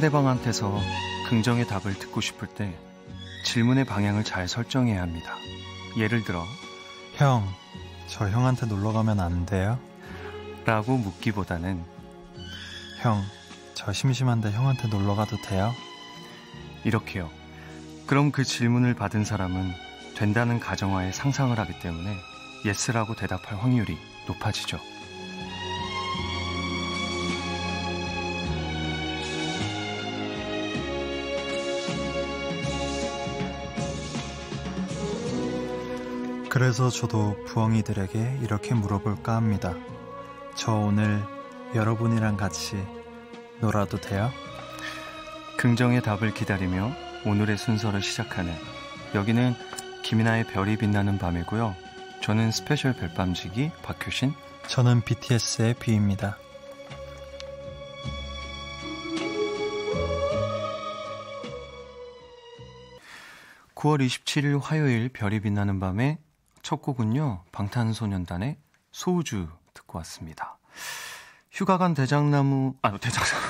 상대방한테서 긍정의 답을 듣고 싶을 때 질문의 방향을 잘 설정해야 합니다. 예를 들어, 형, 저 형한테 놀러 가면 안 돼요? 라고 묻기보다는, 형, 저 심심한데 형한테 놀러 가도 돼요? 이렇게요. 그럼 그 질문을 받은 사람은 된다는 가정하에 상상을 하기 때문에 예스라고 대답할 확률이 높아지죠. 그래서 저도 부엉이들에게 이렇게 물어볼까 합니다. 저 오늘 여러분이랑 같이 놀아도 돼요? 긍정의 답을 기다리며 오늘의 순서를 시작하는 여기는 김이나의 별이 빛나는 밤이고요. 저는 스페셜 별밤지기 박효신. 저는 BTS의 비입니다. (9월 27일) 화요일 별이 빛나는 밤에 첫 곡은요, 방탄소년단의 소주 듣고 왔습니다. 휴가 간 대장나무, 아, 대장나무.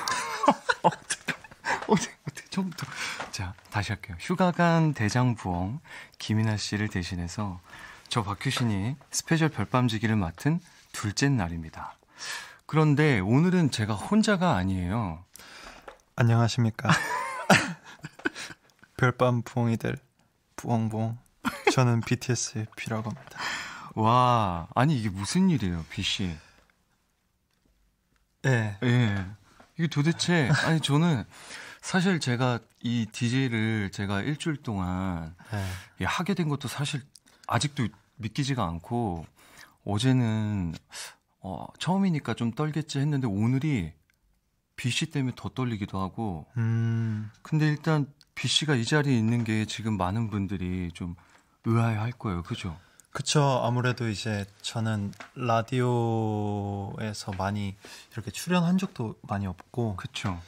어제, 어제, 어, 처음부터. 자, 다시 할게요. 휴가 간 대장부엉, 김이나 씨를 대신해서 저 박효신이 스페셜 별밤지기를 맡은 둘째 날입니다. 그런데 오늘은 제가 혼자가 아니에요. 안녕하십니까. 별밤 부엉이들, 부엉부엉. 저는 BTS의 B라고 합니다. 와, 아니 이게 무슨 일이에요, B 씨? 예. 예. 이게 도대체 아니 저는 사실 제가 이 DJ를 제가 일주일 동안 예. 하게 된 것도 사실 아직도 믿기지가 않고 어제는 어, 처음이니까 좀 떨겠지 했는데 오늘이 B 씨 때문에 더 떨리기도 하고. 음. 근데 일단 B 씨가 이 자리에 있는 게 지금 많은 분들이 좀 의아해할 거예요, 그죠? 그쵸. 아무래도 이제 저는 라디오에서 많이 이렇게 출연한 적도 많이 없고, 그쵸.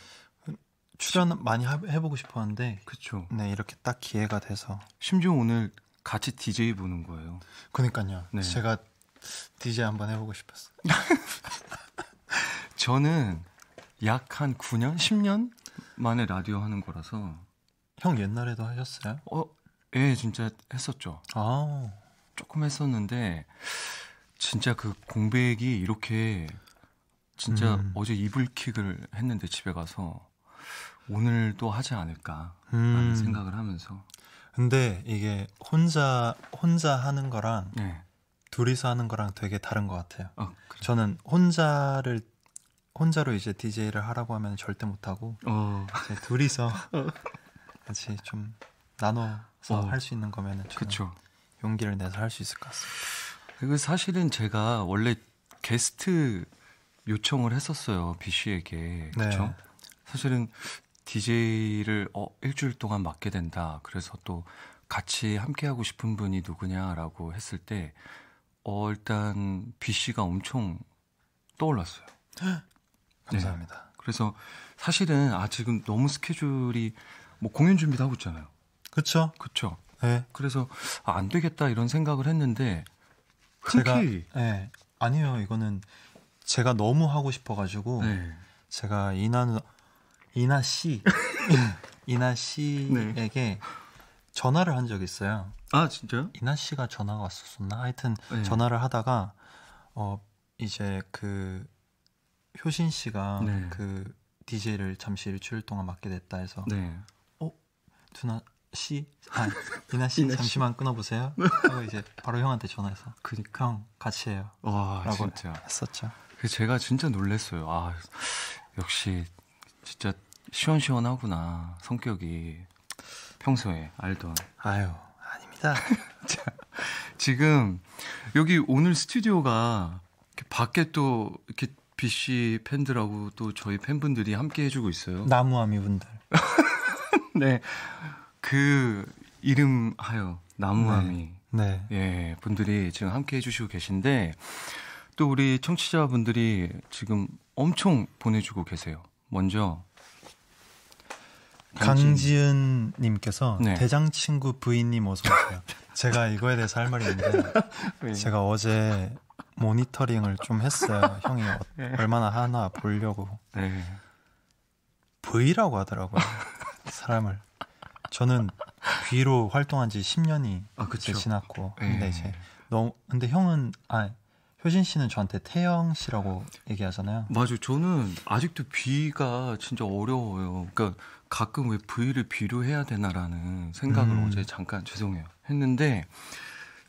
출연 많이 해보고 싶었는데, 그쵸. 네 이렇게 딱 기회가 돼서. 심지어 오늘 같이 DJ 보는 거예요. 그니까요. 네. 제가 DJ 한번 해보고 싶었어요. 저는 약 한 9년, 10년 만에 라디오 하는 거라서 형 옛날에도 하셨어요? 어 예, 진짜 했었죠. 아. 조금 했었는데 진짜 그 공백이 이렇게 진짜 음. 어제 이불킥을 했는데 집에 가서 오늘 도 하지 않을까라는 음. 생각을 하면서. 근데 이게 혼자 혼자 하는 거랑 네. 둘이서 하는 거랑 되게 다른 것 같아요. 아, 그래. 저는 혼자를 혼자로 이제 DJ를 하라고 하면 절대 못 하고 어. 둘이서 어. 같이 좀 나눠 어. 할수 있는 거면은 그쵸. 용기를 내서 할 수 있을 것 같습니다. 그 사실은 제가 원래 게스트 요청을 했었어요 B 씨에게 그렇죠. 사실은 DJ를 어, 일주일 동안 맡게 된다. 그래서 또 같이 함께 하고 싶은 분이 누구냐라고 했을 때 어, 일단 B 씨가 엄청 떠올랐어요. 감사합니다. 네. 그래서 사실은 아 지금 너무 스케줄이 뭐 공연 준비도 하고 있잖아요. 그렇죠. 그렇죠. 네. 그래서 아, 안 되겠다 이런 생각을 했는데 제가 네. 예. 아니요 이거는 제가 너무 하고 싶어가지고 네. 제가 이나 이나 씨 이나 씨에게 네. 전화를 한 적이 있어요. 아 진짜요? 이나 씨가 전화가 왔었나? 었 하여튼 네. 전화를 하다가 어 이제 그 효신 씨가 네. 그 DJ를 잠시 일주일 동안 맡게 됐다 해서 네. 어 누나 씨, 아, 이나 씨 이나 잠시만 씨. 끊어보세요. 하고 이제 바로 형한테 전화해서 그형 같이 해요. 와 라고 진짜 했었죠. 그 제가 진짜 놀랐어요. 아 역시 진짜 시원시원하구나 성격이 평소에 알던. 아유 아닙니다. 자, 지금 여기 오늘 스튜디오가 밖에 또 이렇게 BC 팬들하고 또 저희 팬분들이 함께 해주고 있어요. 나무아미 분들. 네. 그 이름 하여 나무함이 네. 네. 예, 분들이 지금 함께 해주시고 계신데 또 우리 청취자분들이 지금 엄청 보내주고 계세요. 먼저 강지은 님께서 네. 대장 친구 부인님 어서 오세요. 제가 이거에 대해서 할 말이 있는데 네. 제가 어제 모니터링을 좀 했어요. 형이 어, 네. 얼마나 하나 보려고. 네. V라고 하더라고요. 사람을. 저는 귀로 활동한 지 10년이 아, 그쵸. 지났고 예. 근데 이제 너무 근데 형은 아 효진 씨는 저한테 태영 씨라고 얘기하잖아요. 맞아요. 저는 아직도 비가 진짜 어려워요. 그러니까 가끔 왜 V를 비로 해야 되나라는 생각을 음. 어제 잠깐 죄송해요 했는데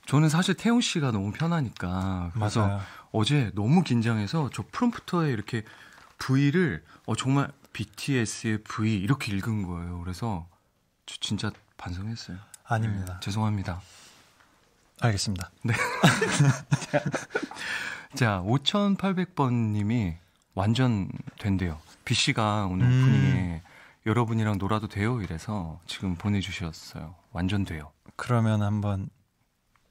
저는 사실 태용 씨가 너무 편하니까 그래서 맞아요. 어제 너무 긴장해서 저 프롬프터에 이렇게 V를 어 정말 BTS의 V 이렇게 읽은 거예요. 그래서 저 진짜 반성했어요. 아닙니다. 네, 죄송합니다. 알겠습니다. 네. 자, 5800번 님이 완전 된대요. B 씨가 오늘 음. 오프닝에 여러분이랑 놀아도 돼요 이래서 지금 보내 주셨어요. 완전 돼요. 그러면 한번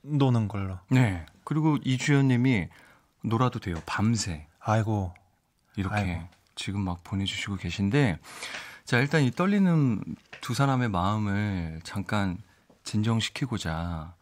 노는 걸로. 네. 그리고 이주연 님이 놀아도 돼요. 밤새. 아이고. 이렇게 아이고. 지금 막 보내 주시고 계신데 자, 일단 이 떨리는 두 사람의 마음을 잠깐 진정시키고자,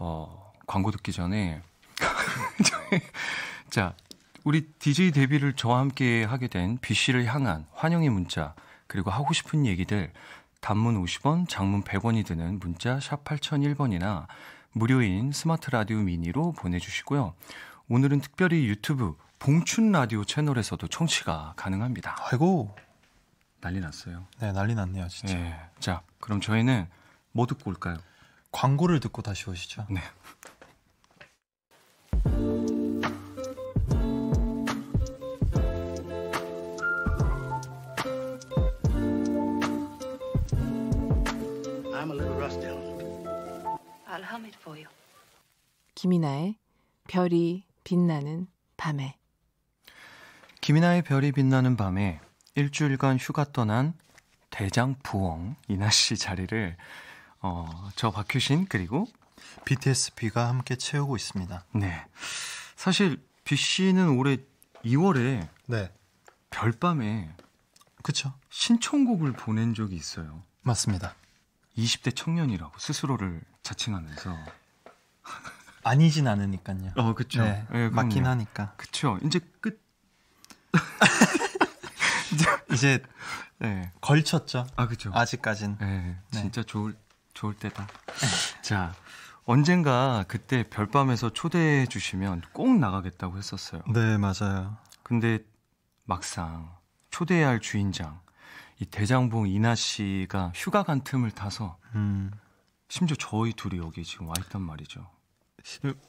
어, 광고 듣기 전에, 자, 우리 DJ 데뷔를 저와 함께 하게 된 B 씨를 향한 환영의 문자, 그리고 하고 싶은 얘기들, 단문 50원, 장문 100원이 드는 문자 샵 8001번이나 무료인 스마트 라디오 미니로 보내주시고요. 오늘은 특별히 유튜브 봉춘 라디오 채널에서도 청취가 가능합니다. 아이고. 난리 났어요. 네, 난리 났네요, 진짜. 예. 자, 그럼 저희는 뭐 듣고 올까요? 광고를 듣고 다시 오시죠. 네. 김이나의 별이 빛나는 밤에 김이나의 별이 빛나는 밤에 일주일간 휴가 떠난 대장 부엉 이나 씨 자리를 어, 저 박효신 그리고 BTS B가 함께 채우고 있습니다. 네. 사실 B 씨는 올해 2월에 네. 별밤에 그쵸 신청곡을 보낸 적이 있어요. 맞습니다. 20대 청년이라고 스스로를 자칭하면서 아니진 않으니까요. 어, 그쵸. 네, 네 맞긴 하니까. 그쵸. 이제 끝. 이제 네. 걸쳤죠. 아 그죠. 아직까진. 네, 네, 진짜 좋을 좋을 때다. 네. 자. 언젠가 그때 별밤에서 초대해 주시면 꼭 나가겠다고 했었어요. 네, 맞아요. 근데 막상 초대해야 할 주인장 이 대장봉 이나 씨가 휴가 간 틈을 타서 음. 심지어 저희 둘이 여기 지금 와 있단 말이죠.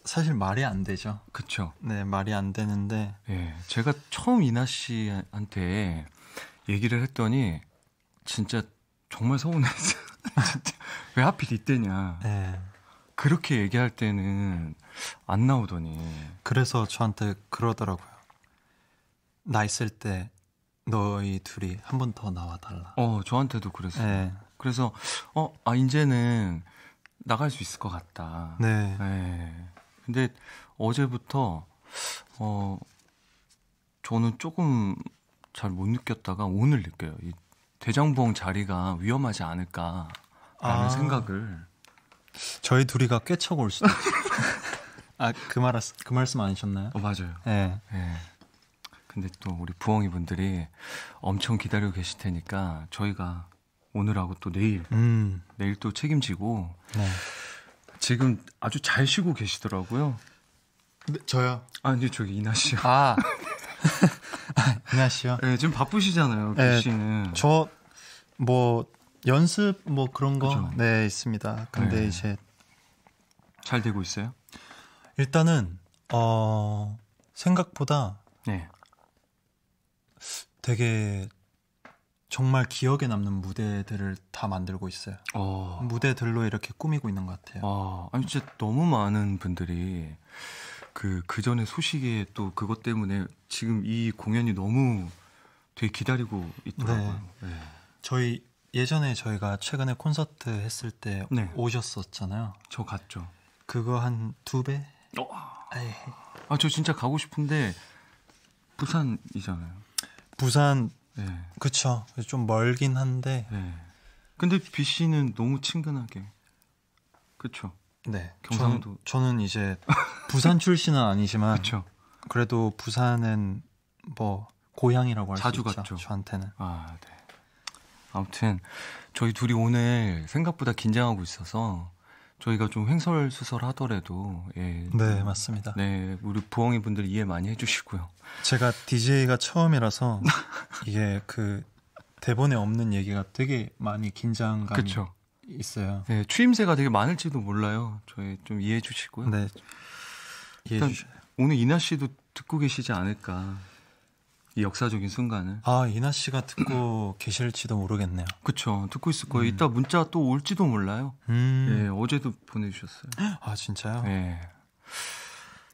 사실 말이 안 되죠. 그렇 네, 말이 안 되는데. 예. 제가 처음 이나 씨한테 얘기를 했더니 진짜 정말 서운했어. 요왜 하필 이때냐. 네. 그렇게 얘기할 때는 안 나오더니. 그래서 저한테 그러더라고요. 나 있을 때 너희 둘이 한 번 더 나와 달라. 어, 저한테도 그랬어요. 네. 그래서 어, 아 이제는 나갈 수 있을 것 같다. 네. 네. 근데 어제부터 어 저는 조금 잘 못 느꼈다가 오늘 느껴요. 이 대장부엉 자리가 위험하지 않을까라는 아, 생각을 저희 둘이가 꿰쳐고 올 수도 아그 말았 그 말씀 아니셨나요? 어, 맞아요. 네. 네. 근데 또 우리 부엉이 분들이 엄청 기다리고 계실 테니까 저희가 오늘하고 또 내일, 음. 내일 또 책임지고 네. 지금 아주 잘 쉬고 계시더라고요. 네, 저요? 아니 저기 이나 씨요. 아. 아 이나 씨요? 네, 지금 바쁘시잖아요. 그 네, 씨는. 저 뭐 연습 뭐 그런 거 그렇죠? 네, 있습니다. 근데 네. 이제 잘 되고 있어요? 일단은 어 생각보다 네. 되게 정말 기억에 남는 무대들을 다 만들고 있어요. 어. 무대들로 이렇게 꾸미고 있는 것 같아요. 아, 아니 진짜 너무 많은 분들이 그그전에 소식에 또 그것 때문에 지금 이 공연이 너무 되게 기다리고 있더라고요. 네. 네. 저희 예전에 저희가 최근에 콘서트 했을 때 네. 오셨었잖아요. 저 갔죠. 그거 한 두 배? 어. 아저 진짜 가고 싶은데 부산이잖아요. 부산 네. 그쵸. 좀 멀긴 한데. 네. 근데 B 씨는 너무 친근하게. 그쵸. 네. 경상도. 저는, 저는 이제 부산 출신은 아니지만. 그쵸. 그래도 부산은 뭐 고향이라고 할 수 있죠. 갔죠. 저한테는. 아, 네. 아무튼 저희 둘이 오늘 생각보다 긴장하고 있어서 저희가 좀 횡설수설하더라도 예. 네 맞습니다. 네 우리 부엉이 분들 이해 많이 해주시고요. 제가 DJ가 처음이라서 이게 그 대본에 없는 얘기가 되게 많이 긴장감 그쵸? 있어요. 네 추임새가 되게 많을지도 몰라요. 저희 좀 이해해 주시고요. 네 이해해 주셔요. 오늘 이나 씨도 듣고 계시지 않을까 이 역사적인 순간을. 아 이나 씨가 듣고 계실지도 모르겠네요. 그쵸 듣고 있을 거예요. 음. 이따 문자 또 올지도 몰라요. 음. 예 어제도 보내주셨어요. 아 진짜요? 예.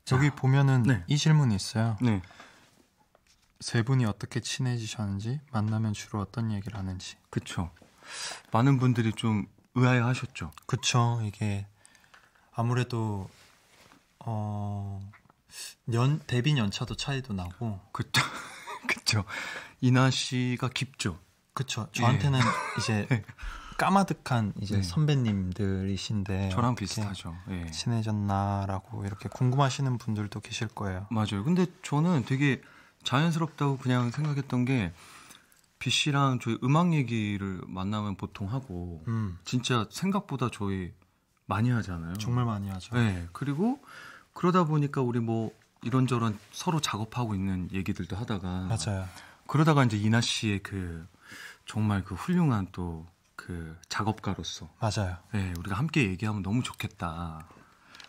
저기 아, 보면은 네. 이 질문이 있어요. 네. 세 분이 어떻게 친해지셨는지 만나면 주로 어떤 얘기를 하는지. 그쵸 많은 분들이 좀 의아해하셨죠. 그쵸 이게 아무래도 어. 연 데뷔 연차도 차이도 나고 그쵸 그쵸. 이나 씨가 깊죠. 그쵸. 저한테는 예. 이제 네. 까마득한 이제 네. 선배님들이신데 저랑 비슷하죠. 예. 친해졌나라고 이렇게 궁금하시는 분들도 계실 거예요. 맞아요. 근데 저는 되게 자연스럽다고 그냥 생각했던 게 B 씨랑 저희 음악 얘기를 만나면 보통 하고 음. 진짜 생각보다 저희 많이 하잖아요. 정말 많이 하죠. 네. 그리고 그러다 보니까 우리 뭐 이런저런 서로 작업하고 있는 얘기들도 하다가 맞아요. 그러다가 이제 이나 씨의 그 정말 그 훌륭한 또 그 작업가로서 맞아요. 네, 우리가 함께 얘기하면 너무 좋겠다.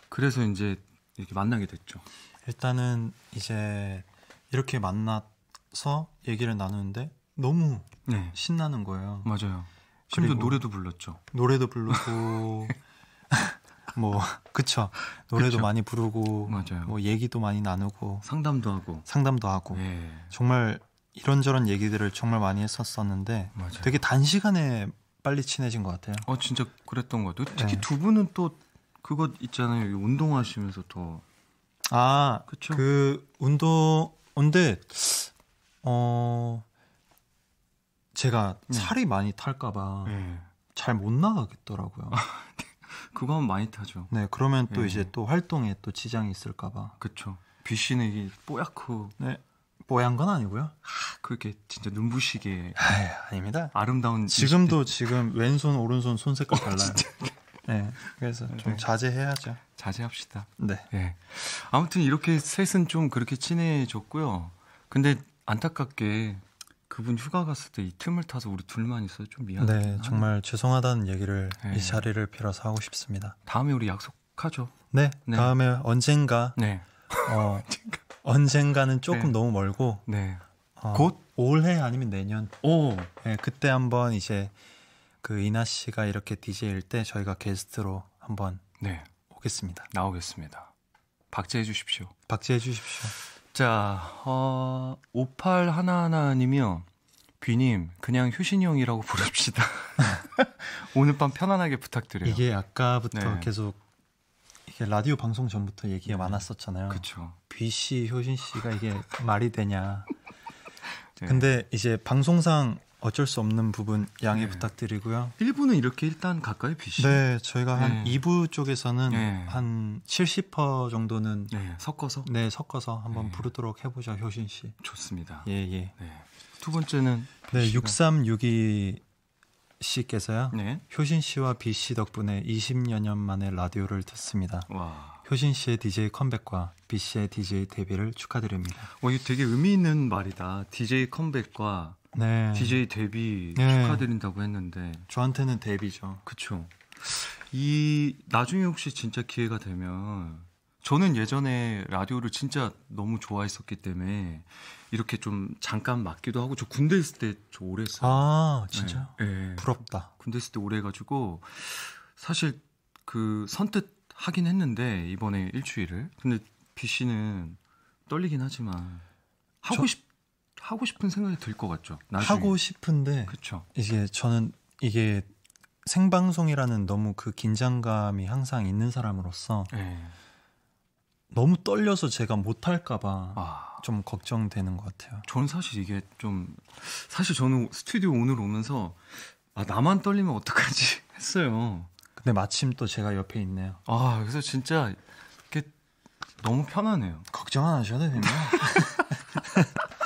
그래서 이제 이렇게 만나게 됐죠. 일단은 이제 이렇게 만나서 얘기를 나누는데 너무 네. 신나는 거예요. 맞아요. 심지어 노래도 불렀죠. 노래도 불렀고 뭐 그쵸 노래도 그쵸? 많이 부르고 맞아요. 뭐 얘기도 많이 나누고 상담도 하고 상담도 하고 예. 정말 이런저런 얘기들을 정말 많이 했었었는데 맞아요. 되게 단시간에 빨리 친해진 것 같아요. 어 진짜 그랬던 것 같아요. 특히 네. 두 분은 또그것 있잖아요. 운동하시면서 더 아, 그쵸? 그 운동 근데 어 제가 네. 살이 많이 탈까 봐 예. 잘 못 나가겠더라고요. 그건하 많이 타죠. 네, 그러면 또 예. 이제 또 활동에 또 지장이 있을까봐. 그쵸. 뷔 씨는 이게 뽀얗고. 네. 뽀얀 건 아니고요. 하, 그렇게 진짜 눈부시게. 아, 아닙니다. 아름다운. 지금도 20대. 지금 왼손 오른손 손 색깔 아, 달라요. 네, 그래서 좀 네. 자제해야죠. 자제합시다. 네. 네. 아무튼 이렇게 셋은 좀 그렇게 친해졌고요. 근데 안타깝게 그분 휴가 갔을 때 이 틈을 타서 우리 둘만 있어서 좀 미안해. 네, 하네. 정말 죄송하다는 얘기를 네. 이 자리를 빌어서 하고 싶습니다. 다음에 우리 약속하죠. 네, 네. 다음에 언젠가. 네. 어, 언젠가는 네. 조금 네. 너무 멀고. 네. 어, 곧 올해 아니면 내년. 오. 네, 그때 한번 이제 그 이나 씨가 이렇게 DJ일 때 저희가 게스트로 한번 네. 오겠습니다. 나오겠습니다. 박제해 주십시오. 박제해 주십시오. 자, 어, 5 8 1 1님이요 비님, 그냥 효신이 형이라고 부릅시다. 오늘 밤 편안하게 부탁드려요. 이게 아까부터 네. 계속 이게 라디오 방송 전부터 얘기가 네. 많았었잖아요. 그렇죠. 비 씨, 효신 씨가 이게 말이 되냐. 네. 근데 이제 방송상 어쩔 수 없는 부분 양해 네. 부탁드리고요. 1부는 이렇게 일단 가까이 비시 네, 저희가 한 네. 2부 쪽에서는 네. 한70% 정도는 네, 섞어서 네, 섞어서 한번 네. 부르도록 해 보죠, 효신 씨. 좋습니다. 예, 예. 네. 두 번째는 네, 6362 씨께서요. 네. 효신 씨와 B 씨 덕분에 20여년 만에 라디오를 듣습니다. 와. 효신 씨의 DJ 컴백과 B 씨의 DJ 데뷔를 축하드립니다. 어, 이거 되게 의미 있는 말이다. DJ 컴백과 네. DJ 데뷔 네. 축하드린다고 했는데 저한테는 데뷔죠. 그쵸. 이 나중에 혹시 진짜 기회가 되면 저는 예전에 라디오를 진짜 너무 좋아했었기 때문에 이렇게 좀 잠깐 맡기도 하고 저 군대 있을 때 저 오래 했어요. 아 진짜? 네. 네. 부럽다. 군대 있을 때 오래 해가지고 사실 그 선뜻 하긴 했는데 이번에 일주일을 근데 B 씨는 떨리긴 하지만 하고 저... 싶. 하고 싶은 생각이 들 것 같죠. 나중에. 하고 싶은데 그쵸. 이게 저는 이게 생방송이라는 너무 그 긴장감이 항상 있는 사람으로서 네. 너무 떨려서 제가 못할까봐 아. 좀 걱정되는 것 같아요. 저는 사실 이게 좀 사실 저는 스튜디오 오늘 오면서 아 나만 떨리면 어떡하지 했어요. 근데 마침 또 제가 옆에 있네요. 아 그래서 진짜 이게 너무 편하네요. 걱정 안 하셔도 됩니다.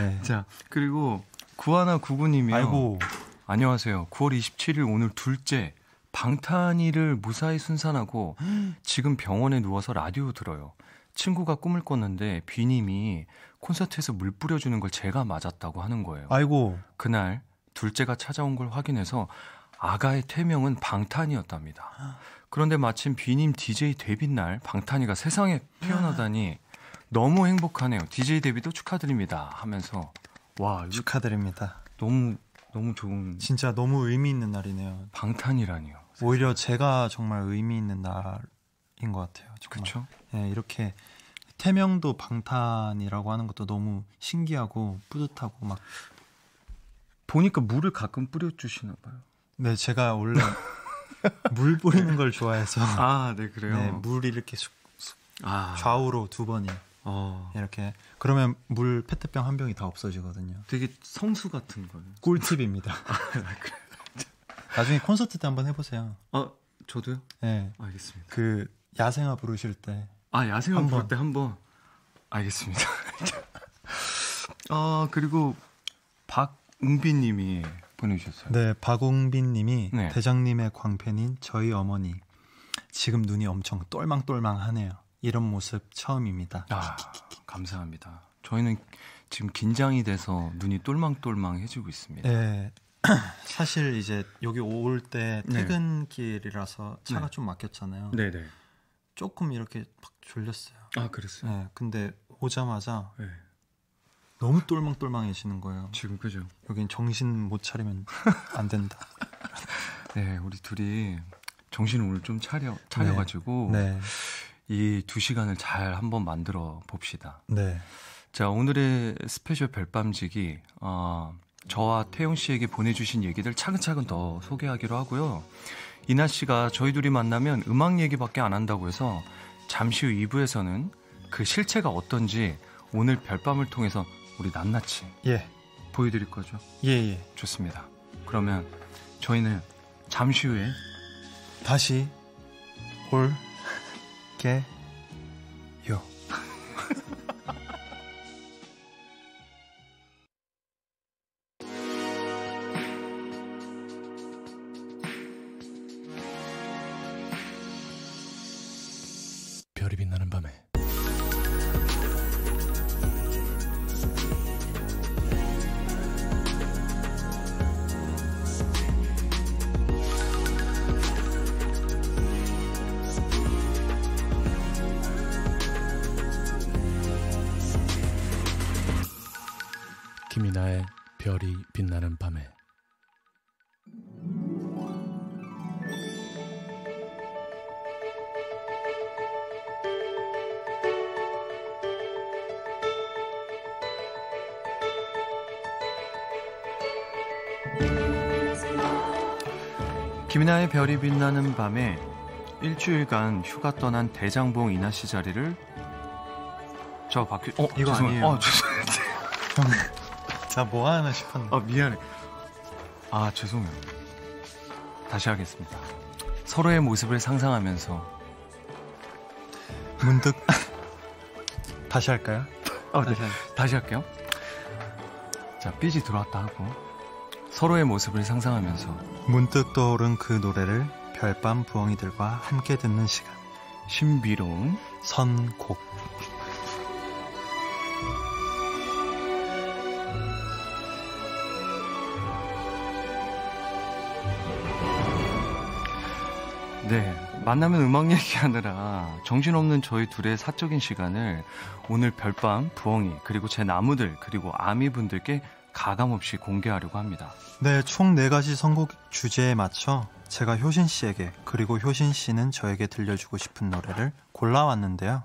네. 자, 그리고 구하나 구구님이요. 아이고. 안녕하세요. 9월 27일 오늘 둘째 방탄이를 무사히 순산하고 지금 병원에 누워서 라디오 들어요. 친구가 꿈을 꿨는데 비님이 콘서트에서 물 뿌려주는 걸 제가 맞았다고 하는 거예요. 아이고. 그날 둘째가 찾아온 걸 확인해서 아가의 태명은 방탄이었답니다. 그런데 마침 비님 DJ 데뷔 날 방탄이가 세상에 태어나다니 아. 너무 행복하네요. DJ 데뷔도 축하드립니다. 하면서 와 축하드립니다. 너무 너무 좋은 진짜 너무 의미 있는 날이네요. 방탄이라니요. 오히려 제가 정말 의미 있는 날인 것 같아요. 그렇죠. 네, 이렇게 태명도 방탄이라고 하는 것도 너무 신기하고 뿌듯하고 막 보니까 물을 가끔 뿌려주시나 봐요. 네, 제가 원래 물 뿌리는 걸 좋아해서 아, 네 그래요. 네, 물이 렇게 아. 좌우로 두 번이요. 어. 이렇게 그러면 물 페트병 한 병이 다 없어지거든요. 되게 성수 같은 거예요. 꿀팁입니다. 아, 나중에 콘서트 때 한번 해보세요. 아 저도요? 네. 알겠습니다. 그 야생화 부르실 때. 아 야생화 한 부를 때 한번. 알겠습니다. 아 그리고 박웅빈님이 보내주셨어요. 네, 박웅빈님이 네. 대장님의 광팬인 저희 어머니 지금 눈이 엄청 똘망똘망하네요. 이런 모습 처음입니다. 아, 감사합니다. 저희는 지금 긴장이 돼서 눈이 똘망똘망해지고 있습니다. 네. 사실 이제 여기 올때 네. 퇴근길이라서 차가 네. 좀 막혔잖아요. 네, 네. 조금 이렇게 막 졸렸어요. 아, 그랬어요. 네. 근데 오자마자 네. 너무 똘망똘망해지는 거예요. 지금 그죠? 여긴 정신 못 차리면 안 된다. 네, 우리 둘이 정신을 오늘 좀 차려 차려 가지고 네. 네. 이두 시간을 잘 한번 만들어 봅시다. 네. 자, 오늘의 스페셜 별밤직이 어, 저와 태용 씨에게 보내주신 얘기들 차근차근 더 소개하기로 하고요. 이나 씨가 저희 둘이 만나면 음악 얘기밖에 안 한다고 해서 잠시 후 2부에서는 그 실체가 어떤지 오늘 별밤을 통해서 우리 낱낱이 예. 보여드릴 거죠. 예, 예. 좋습니다. 그러면 저희는 잠시 후에 다시 올 이렇게 하나의 별이 빛나는 밤에 일주일간 휴가 떠난 대장봉 이나 씨 자리를 저 박규 어 이거 죄송해 아니에요. 어, 죄송해요. 나뭐 하나 싶었네. 아 미안해. 아 죄송해요. 다시 하겠습니다. 서로의 모습을 상상하면서 문득 다시 할까요? 어, 네. 다시, 다시 할게요. 자 삐지 들어왔다 하고 서로의 모습을 상상하면서 문득 떠오른 그 노래를 별밤 부엉이들과 함께 듣는 시간 신비로운 선곡 네, 만나면 음악 얘기하느라 정신없는 저희 둘의 사적인 시간을 오늘 별밤 부엉이 그리고 제 나무들 그리고 아미분들께 가감없이 공개하려고 합니다. 네, 총 4가지 선곡 주제에 맞춰 제가 효신 씨에게 그리고 효신 씨는 저에게 들려주고 싶은 노래를 골라왔는데요.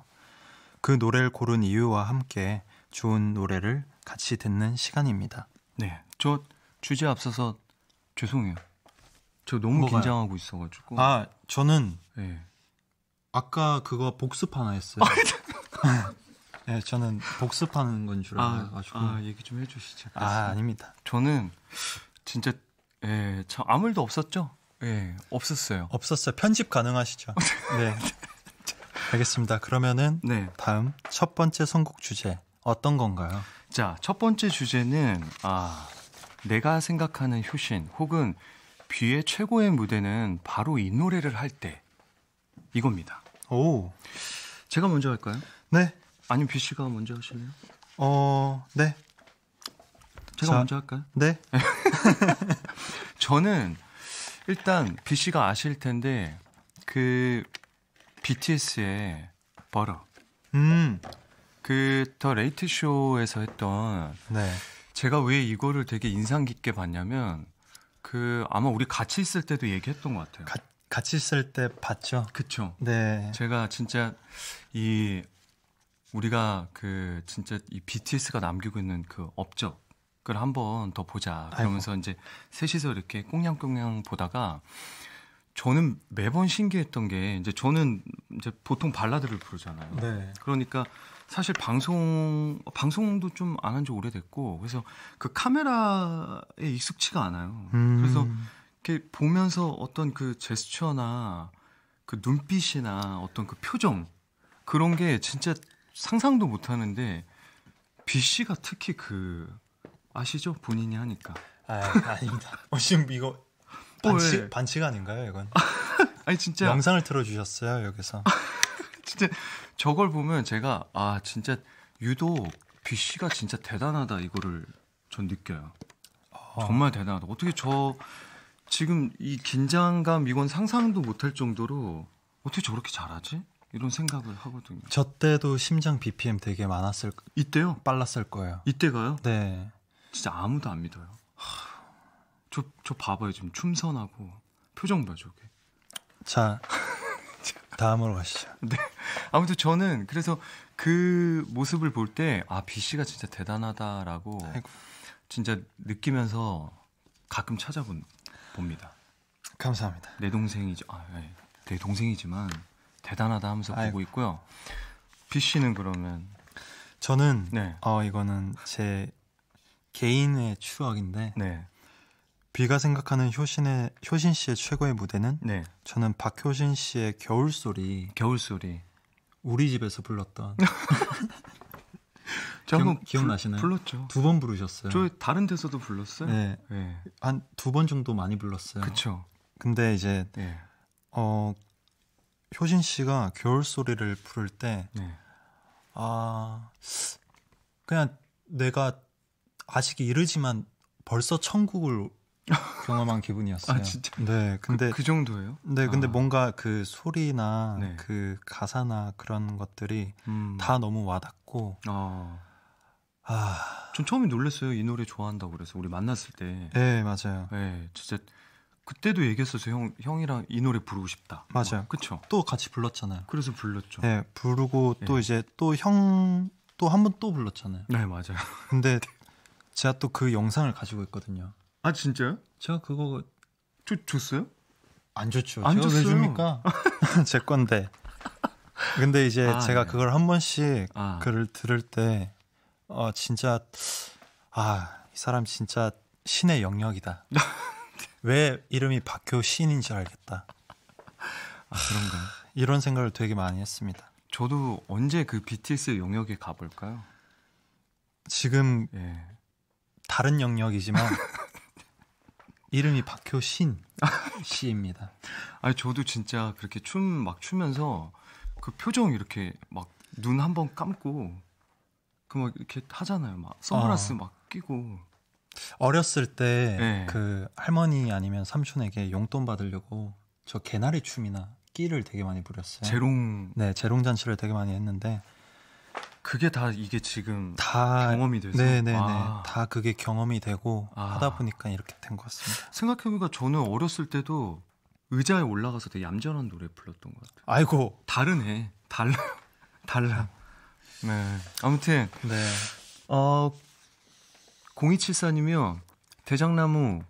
그 노래를 고른 이유와 함께 좋은 노래를 같이 듣는 시간입니다. 네, 저 주제 앞서서 죄송해요. 저 너무 뭐가요? 긴장하고 있어가지고. 아, 저는 네. 아까 그거 복습 하나 했어요. 네, 저는 복습하는 건줄 아, 알아가지고. 아, 아, 얘기 좀 해주시죠. 아, 아 아닙니다. 저는 진짜 예, 참 아무 일도 없었죠. 예, 없었어요. 없었어요. 편집 가능하시죠? 네. 알겠습니다. 그러면은 네. 다음 첫 번째 선곡 주제 어떤 건가요? 자, 첫 번째 주제는 아, 내가 생각하는 효신 혹은 뷔의 최고의 무대는 바로 이 노래를 할 때 이겁니다. 오. 제가 먼저 할까요? 네. 아니면 비 씨가 먼저 하실래요? 어, 네. 제가 자, 먼저 할까요? 네. 저는 일단 B 씨가 아실 텐데 그 BTS의 버러. 음. 그 더 레이트 쇼에서 했던 네. 제가 왜 이거를 되게 인상 깊게 봤냐면 그 아마 우리 같이 있을 때도 얘기했던 것 같아요. 가, 같이 있을 때 봤죠. 그쵸. 네. 제가 진짜 이 우리가 그 진짜 이 BTS가 남기고 있는 그 업적을 한번 더 보자. 그러면서 아이고. 이제 셋이서 이렇게 꽁냥꽁냥 보다가 저는 매번 신기했던 게 이제 저는 이제 보통 발라드를 부르잖아요. 네. 그러니까 사실 방송 방송도 좀 안 한 지 오래됐고 그래서 그 카메라에 익숙치가 않아요. 음. 그래서 이렇게 보면서 어떤 그 제스처나 그 눈빛이나 어떤 그 표정 그런 게 진짜 상상도 못 하는데 B 씨가 특히 그 아시죠? 본인이 하니까. 아, 아닙니다. 어, 지금 이거 반칙 반칙 아닌가요, 이건? 아니 진짜 영상을 틀어 주셨어요, 여기서. 진짜 저걸 보면 제가 아, 진짜 유독 B 씨가 진짜 대단하다 이거를 전 느껴요. 어. 정말 대단하다. 어떻게 저 지금 이 긴장감 이건 상상도 못할 정도로 어떻게 저렇게 잘하지? 이런 생각을 하거든요. 저 때도 심장 BPM 되게 많았을 이때요? 빨랐을 거예요. 이때가요? 네. 진짜 아무도 안 믿어요. 하... 저, 저 봐봐요. 지금 춤선하고 표정 봐, 저게. 자, 다음으로 가시죠. 네. 아무튼 저는 그래서 그 모습을 볼 때, 아, B씨가 진짜 대단하다라고 아이고. 진짜 느끼면서 가끔 찾아본, 봅니다. 감사합니다. 내 동생이죠. 아, 네. 내 동생이지만 대단하다 하면서 아이고. 보고 있고요. B 씨는 그러면 저는 네. 어 이거는 제 개인의 추억인데 네. 비가 생각하는 효신의 효신 씨의 최고의 무대는 네. 저는 박효신 씨의 겨울 소리 겨울 소리 우리 집에서 불렀던 저 기억, 기억나시나요? 불렀죠. 두 번 부르셨어요. 저 다른 데서도 불렀어요. 네, 네. 한두 번 정도 많이 불렀어요. 그렇죠. 근데 이제 네. 어 효진 씨가 겨울 소리를 부를 때, 네. 아, 그냥 내가 아직 이르지만 벌써 천국을 경험한 기분이었어요. 아, 진짜? 네, 그, 근데. 그, 그 정도예요? 네, 근데 아. 뭔가 그 소리나 네. 그 가사나 그런 것들이 음. 다 너무 와닿고, 아. 아. 전 처음에 놀랐어요. 이 노래 좋아한다고 그래서 우리 만났을 때. 네, 맞아요. 네, 진짜 그때도 얘기했었어요. 형, 형이랑 이 노래 부르고 싶다. 뭐 맞아요. 어, 그쵸. 또 같이 불렀잖아요. 그래서 불렀죠. 네, 부르고 네. 또 이제 또 형, 또 한 번 또 불렀잖아요. 네, 맞아요. 근데 제가 또 그 영상을 가지고 있거든요. 아, 진짜요? 제가 그거. 줬, 줬어요? 안 줬죠. 안 제가 줬어요. 왜 줍니까? 제 건데. 근데 이제 아, 제가 네. 그걸 한 번씩 아. 글을 들을 때, 어, 진짜, 아, 이 사람 진짜 신의 영역이다. 왜 이름이 박효신인지 알겠다. 아, 그런가요? 이런 생각을 되게 많이 했습니다. 저도 언제 그 BTS 영역에 가볼까요? 지금 예. 다른 영역이지만 이름이 박효신 씨입니다. 아니 저도 진짜 그렇게 춤 막 추면서 그 표정 이렇게 막 눈한번 감고 그 막 이렇게 하잖아요. 막 선글라스 어. 막 끼고 어렸을 때그 네. 그 할머니 아니면 삼촌에게 용돈 받으려고 저 개나리 춤이나 끼를 되게 많이 부렸어요. 재롱. 네, 재롱 잔치를 되게 많이 했는데 그게 다 이게 지금 다 경험이 돼서 네네네 네, 네. 아. 다 그게 경험이 되고 아. 하다 보니까 이렇게 된 것 같습니다. 생각해보니까 저는 어렸을 때도 의자에 올라가서 되게 얌전한 노래 불렀던 것 같아요. 아이고 다르네 달라 달라. 네. 네 아무튼 네. 어 0274님이요. 대장나무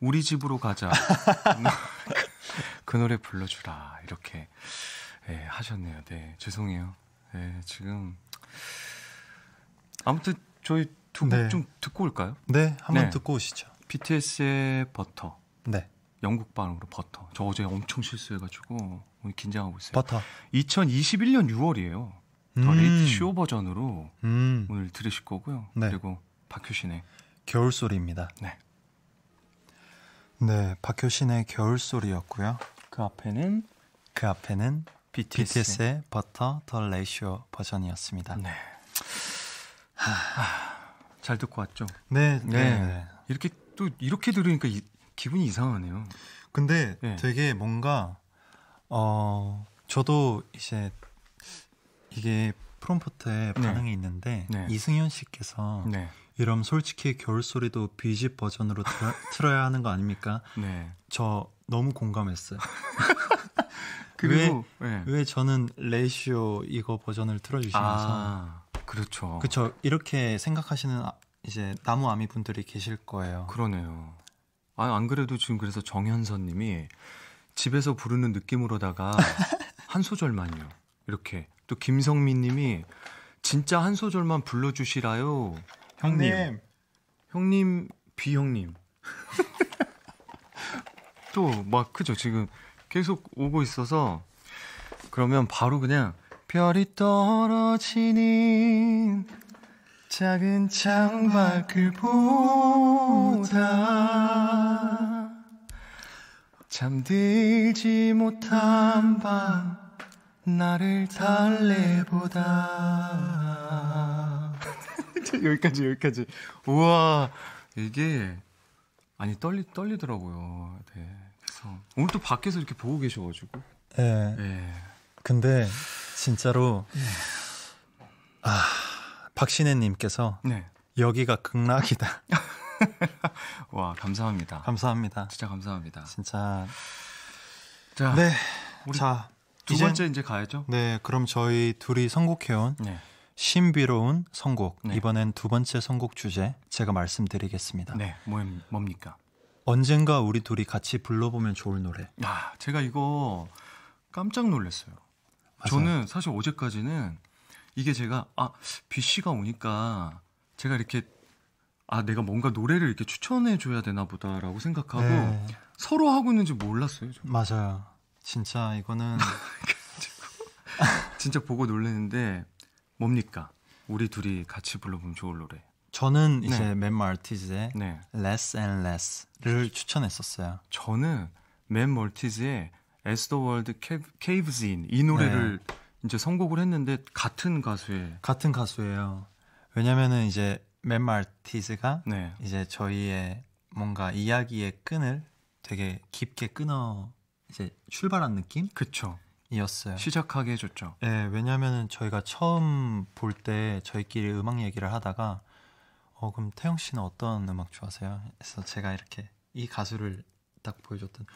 우리 집으로 가자. 그 노래 불러주라 이렇게 네, 하셨네요. 네 죄송해요. 예, 지금 아무튼 저희 두 곡좀 네. 듣고 올까요? 네 한번 네. 듣고 오시죠. BTS의 버터. 네. 영국 발음으로 버터. 저 어제 엄청 실수해가지고 긴장하고 있어요. 버터. 2021년 6월이에요. 더 음. 레이쇼 버전으로 음. 오늘 들으실 거고요. 네. 그리고 박효신의 겨울소리입니다. 네. 네, 박효신의 겨울소리였고요. 그 앞에는 그 앞에는 BTS. BTS의 버터 더 레이쇼 버전이었습니다. 네. 하... 잘 듣고 왔죠? 네, 네, 네. 네. 이렇게 또 이렇게 들으니까 이, 기분이 이상하네요. 근데 네. 되게 뭔가 어 저도 이제 이게 프롬포트에 네. 반응이 네. 있는데 이승현 씨께서 네. 이럼 솔직히 겨울 소리도 비집 버전으로 틀어, 야 하는 거 아닙니까? 네. 저 너무 공감했어요. 그리고 왜, 네. 왜 저는 레이시오 이거 버전을 틀어주시면서 아, 그렇죠. 그렇죠. 이렇게 생각하시는 아, 이제 나무 아미 분들이 계실 거예요. 그러네요. 아, 안 그래도 지금 그래서 정현선 님이 집에서 부르는 느낌으로다가 한 소절만요. 이렇게. 또 김성민 님이 진짜 한 소절만 불러주시라요. 형님. 네. 형님, 비형님. 또 막 그죠 지금 계속 오고 있어서 그러면 바로 그냥 별이 떨어지는 작은 창밖을 보다 잠들지 못한 밤 나를 달래보다 여기까지 여기까지. 우와 이게 아니 떨리 떨리더라고요. 네. 그래서 오늘 또 밖에서 이렇게 보고 계셔가지고. 예. 네. 네. 근데 진짜로 네. 아 박신혜님께서 네. 여기가 극락이다. 와 감사합니다. 감사합니다. 진짜 감사합니다. 진짜. 자, 네. 자, 두 번째 이제 가야죠. 네, 그럼 저희 둘이 선곡해온 네. 신비로운 선곡 네. 이번엔 두 번째 선곡 주제 제가 말씀드리겠습니다. 네, 뭐, 뭡니까? 언젠가 우리 둘이 같이 불러보면 좋을 노래. 아, 제가 이거 깜짝 놀랐어요. 맞아요. 저는 사실 어제까지는 이게 제가 아 B 씨가 오니까 제가 이렇게 아 내가 뭔가 노래를 이렇게 추천해 줘야 되나 보다라고 생각하고 네. 서로 하고 있는지 몰랐어요. 저. 맞아요. 진짜 이거는 진짜 보고 놀랐는데 뭡니까? 우리 둘이 같이 불러보면 좋을 노래. 저는 네. 이제 네. 멤버 티즈의 네. Less and Less를 추천했었어요. 저는 맨 멀티즈의 As the World Caves In 이 노래를 네. 이제 선곡을 했는데 같은 가수의 같은 가수예요. 왜냐면은 이제 맨 멀티즈가 네. 이제 저희의 뭔가 이야기의 끈을 되게 깊게 끊어 이제 출발한 느낌? 그쵸. 이었어요. 시작하게 해줬죠. 네, 예, 왜냐하면 저희가 처음 볼 때 저희끼리 음악 얘기를 하다가 어 그럼 태영 씨는 어떤 음악 좋아하세요? 그래서 제가 이렇게 이 가수를 딱 보여줬던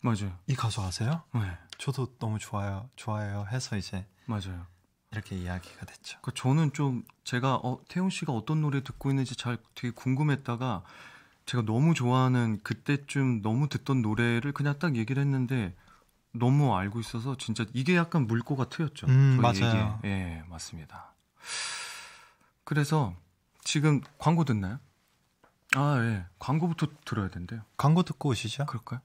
맞아요. 이 가수 아세요? 네. 저도 너무 좋아요, 좋아해요. 해서 이제 맞아요. 이렇게 이야기가 됐죠. 그러니까 저는 좀 제가 어, 태영 씨가 어떤 노래 듣고 있는지 잘 되게 궁금했다가 제가 너무 좋아하는 그때쯤 너무 듣던 노래를 그냥 딱 얘기를 했는데 너무 알고 있어서 진짜 이게 약간 물꼬가 트였죠. 음, 맞아요. 얘기에. 예, 맞습니다. 그래서 지금 광고 듣나요? 아, 예. 광고부터 들어야 된대요. 광고 듣고 오시죠. 그럴까요?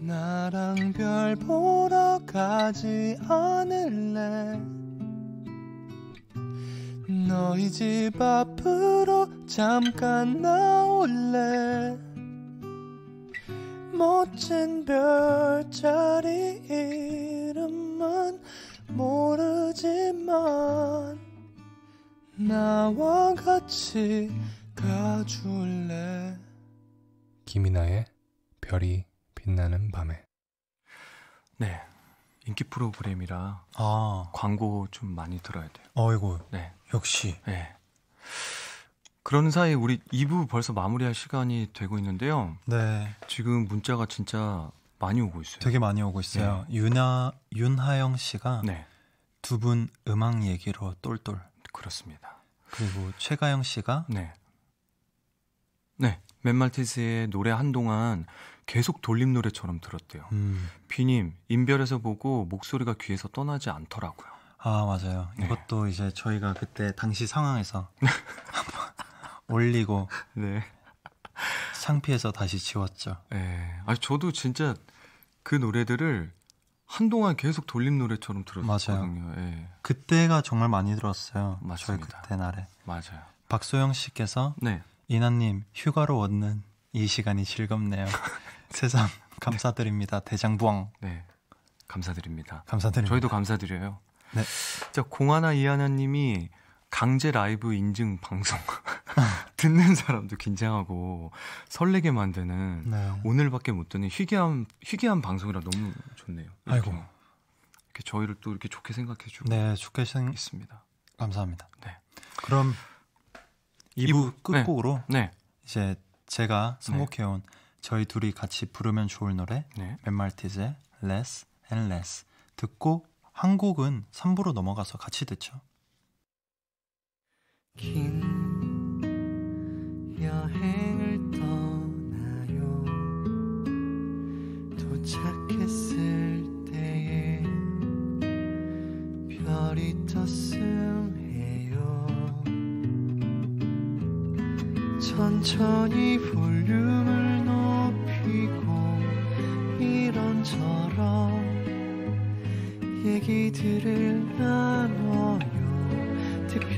나랑 별 보러 가지 않을래 너희 집 앞으로 잠깐 나올래 멋진 별자리 이름은 모르지만 나와 같이 가줄래 김이나의 별이 빛나는 밤에 네 인기 프로그램이라 아. 광고 좀 많이 들어야 돼요 어이고 네 역시 네 그런 사이 우리 2부 벌써 마무리할 시간이 되고 있는데요. 네. 지금 문자가 진짜 많이 오고 있어요. 되게 많이 오고 있어요. 네. 윤하 윤하영 씨가 네. 두 분 음악 얘기로 똘똘. 그렇습니다. 그리고 최가영 씨가 네. 네. 맨말티스의 노래 한동안 계속 돌림 노래처럼 들었대요. 음. 비님 인별에서 보고 목소리가 귀에서 떠나지 않더라고요. 아 맞아요. 네. 이것도 이제 저희가 그때 당시 상황에서 한번 올리고 네. 창피해서 다시 지웠죠. 네. 아 저도 진짜 그 노래들을 한동안 계속 돌림 노래처럼 들었거든요. 맞아요. 예. 그때가 정말 많이 들었어요. 맞습니다. 저희 그때 날에. 맞아요. 박소영 씨께서 네. 이나님 휴가로 얻는 이 시간이 즐겁네요. 세상 감사드립니다. 네. 대장부왕. 네. 감사드립니다. 감사드립니다. 저희도 감사드려요. 네. 자, 공하나 이하나님이 강제 라이브 인증 방송 듣는 사람도 긴장하고 설레게 만드는 네. 오늘밖에 못 듣는 희귀한 희귀한 방송이라 너무 좋네요. 이렇게, 아이고 이렇게 저희를 또 이렇게 좋게 생각해 주고 네 좋게 생 있습니다. 감사합니다. 네 그럼 2부, 끝곡으로 네. 네. 이제 제가 네. 선곡해온 저희 둘이 같이 부르면 좋을 노래 네. 맨말티즈의 Less and Less 듣고 한 곡은 3부로 넘어가서 같이 듣죠. 긴 여행을 떠나요 도착했을 때에 별이 떴음 해요 천천히 볼륨을 높이고 이런저런 얘기들을 나눠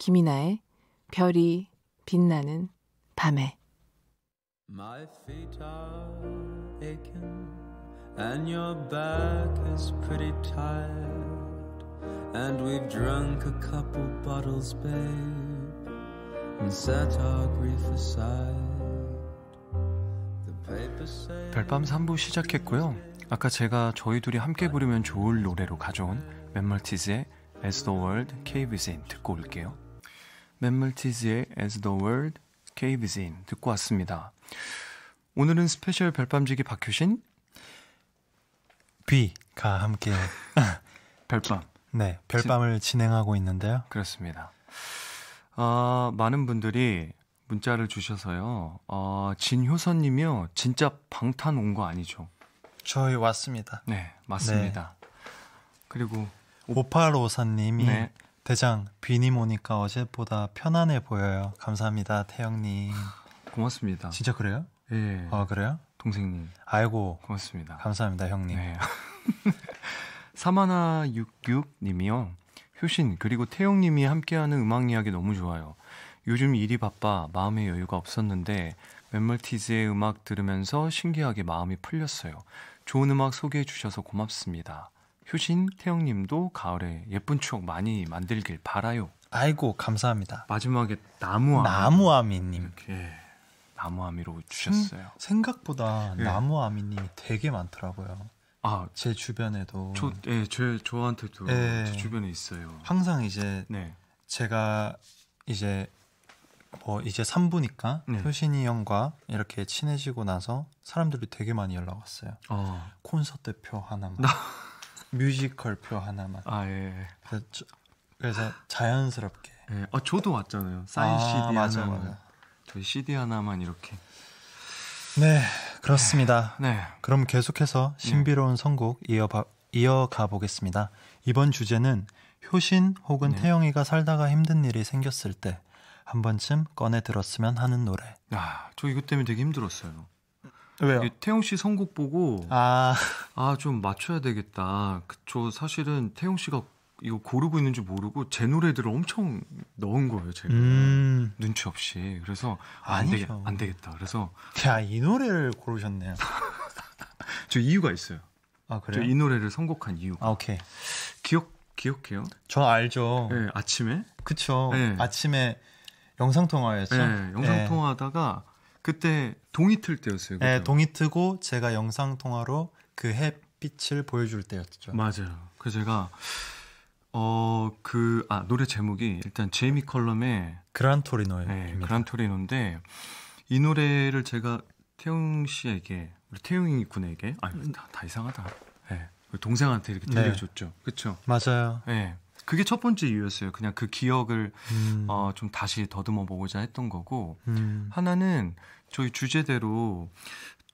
김이나의 별이 빛나는 밤에 My feet are aching and your back is pretty tired and we've drunk a couple bottles babe and set our grief aside 별밤 3부 시작했고요. 아까 제가 저희 둘이 함께 부르면 좋을 노래로 가져온 맨멀티즈의 As the World Caves In 듣고 올게요. 맨물티즈의 As the World KBZ인 듣고 왔습니다. 오늘은 스페셜 별밤지기 박효신 비가 함께 별밤 네 별밤을 지... 진행하고 있는데요. 그렇습니다. 어, 많은 분들이 문자를 주셔서요. 어, 진효선님이요. 진짜 방탄 온 거 아니죠? 저희 왔습니다. 네, 맞습니다. 네. 그리고 5854님이 네. 대장 비님 오니까 어제보다 편안해 보여요. 감사합니다, 태영님. 고맙습니다. 진짜 그래요? 예. 아 그래요? 동생님. 아이고. 고맙습니다. 감사합니다, 형님. 네. 사마나 66님이요. 효신 그리고 태영님이 함께하는 음악 이야기 너무 좋아요. 요즘 일이 바빠 마음의 여유가 없었는데 웬멀티즈의 음악 들으면서 신기하게 마음이 풀렸어요. 좋은 음악 소개해 주셔서 고맙습니다. 효신 태영님도 가을에 예쁜 추억 많이 만들길 바라요. 아이고 감사합니다. 마지막에 나무아 나무아미님 이렇게 나무아미로 주셨어요. 음, 생각보다 예. 나무아미님이 되게 많더라고요. 아, 제 주변에도 저, 예, 제 저한테도 예, 제 주변에 있어요. 항상 이제 네. 제가 이제 뭐 이제 3부니까 네. 효신이 형과 이렇게 친해지고 나서 사람들이 되게 많이 연락 왔어요. 어. 아. 콘서트 표 하나만. 뮤지컬표 하나만. 아 예, 예. 그래서, 저, 그래서 자연스럽게. 예. 아 저도 왔잖아요. 사인 아, CD 맞아, 하나만. 맞아. 저희 CD 하나만 이렇게. 네, 그렇습니다. 네. 네. 그럼 계속해서 음. 신비로운 선곡 이어 이어가 보겠습니다. 이번 주제는 효신 혹은 네. 태영이가 살다가 힘든 일이 생겼을 때 한 번쯤 꺼내 들었으면 하는 노래. 아, 저 이것 때문에 되게 힘들었어요. 왜요? 태용 씨 선곡 보고 아, 아좀 맞춰야 되겠다. 그, 저 사실은 태용 씨가 이거 고르고 있는 줄 모르고 제 노래들을 엄청 넣은 거예요, 제가. 음. 눈치 없이. 그래서 아, 안, 되겠, 안 되겠다. 그래서 야, 이 노래를 고르셨네요. 저 이유가 있어요. 아, 그래요? 저이 노래를 선곡한 이유 아, 오케이. 기억 기억해요? 저 알죠. 네, 아침에? 그쵸. 네. 아침에 영상통화였죠. 네, 영상통화하다가 그때 동이 틀 때였어요. 그 네, 동이 트고 제가 영상 통화로 그 햇빛을 보여줄 때였죠. 맞아요. 어, 그 제가 어그아 노래 제목이 일단 제이미 컬럼의 그란토리노예요. 네, 그란토리노인데 이 노래를 제가 태용 씨에게 우리 태용이 군에게 아 다, 다 이상하다. 네, 그 동생한테 이렇게 네. 들려줬죠. 네. 그렇죠. 맞아요. 네. 그게 첫 번째 이유였어요. 그냥 그 기억을 음. 어, 좀 다시 더듬어 보고자 했던 거고 음. 하나는 저희 주제대로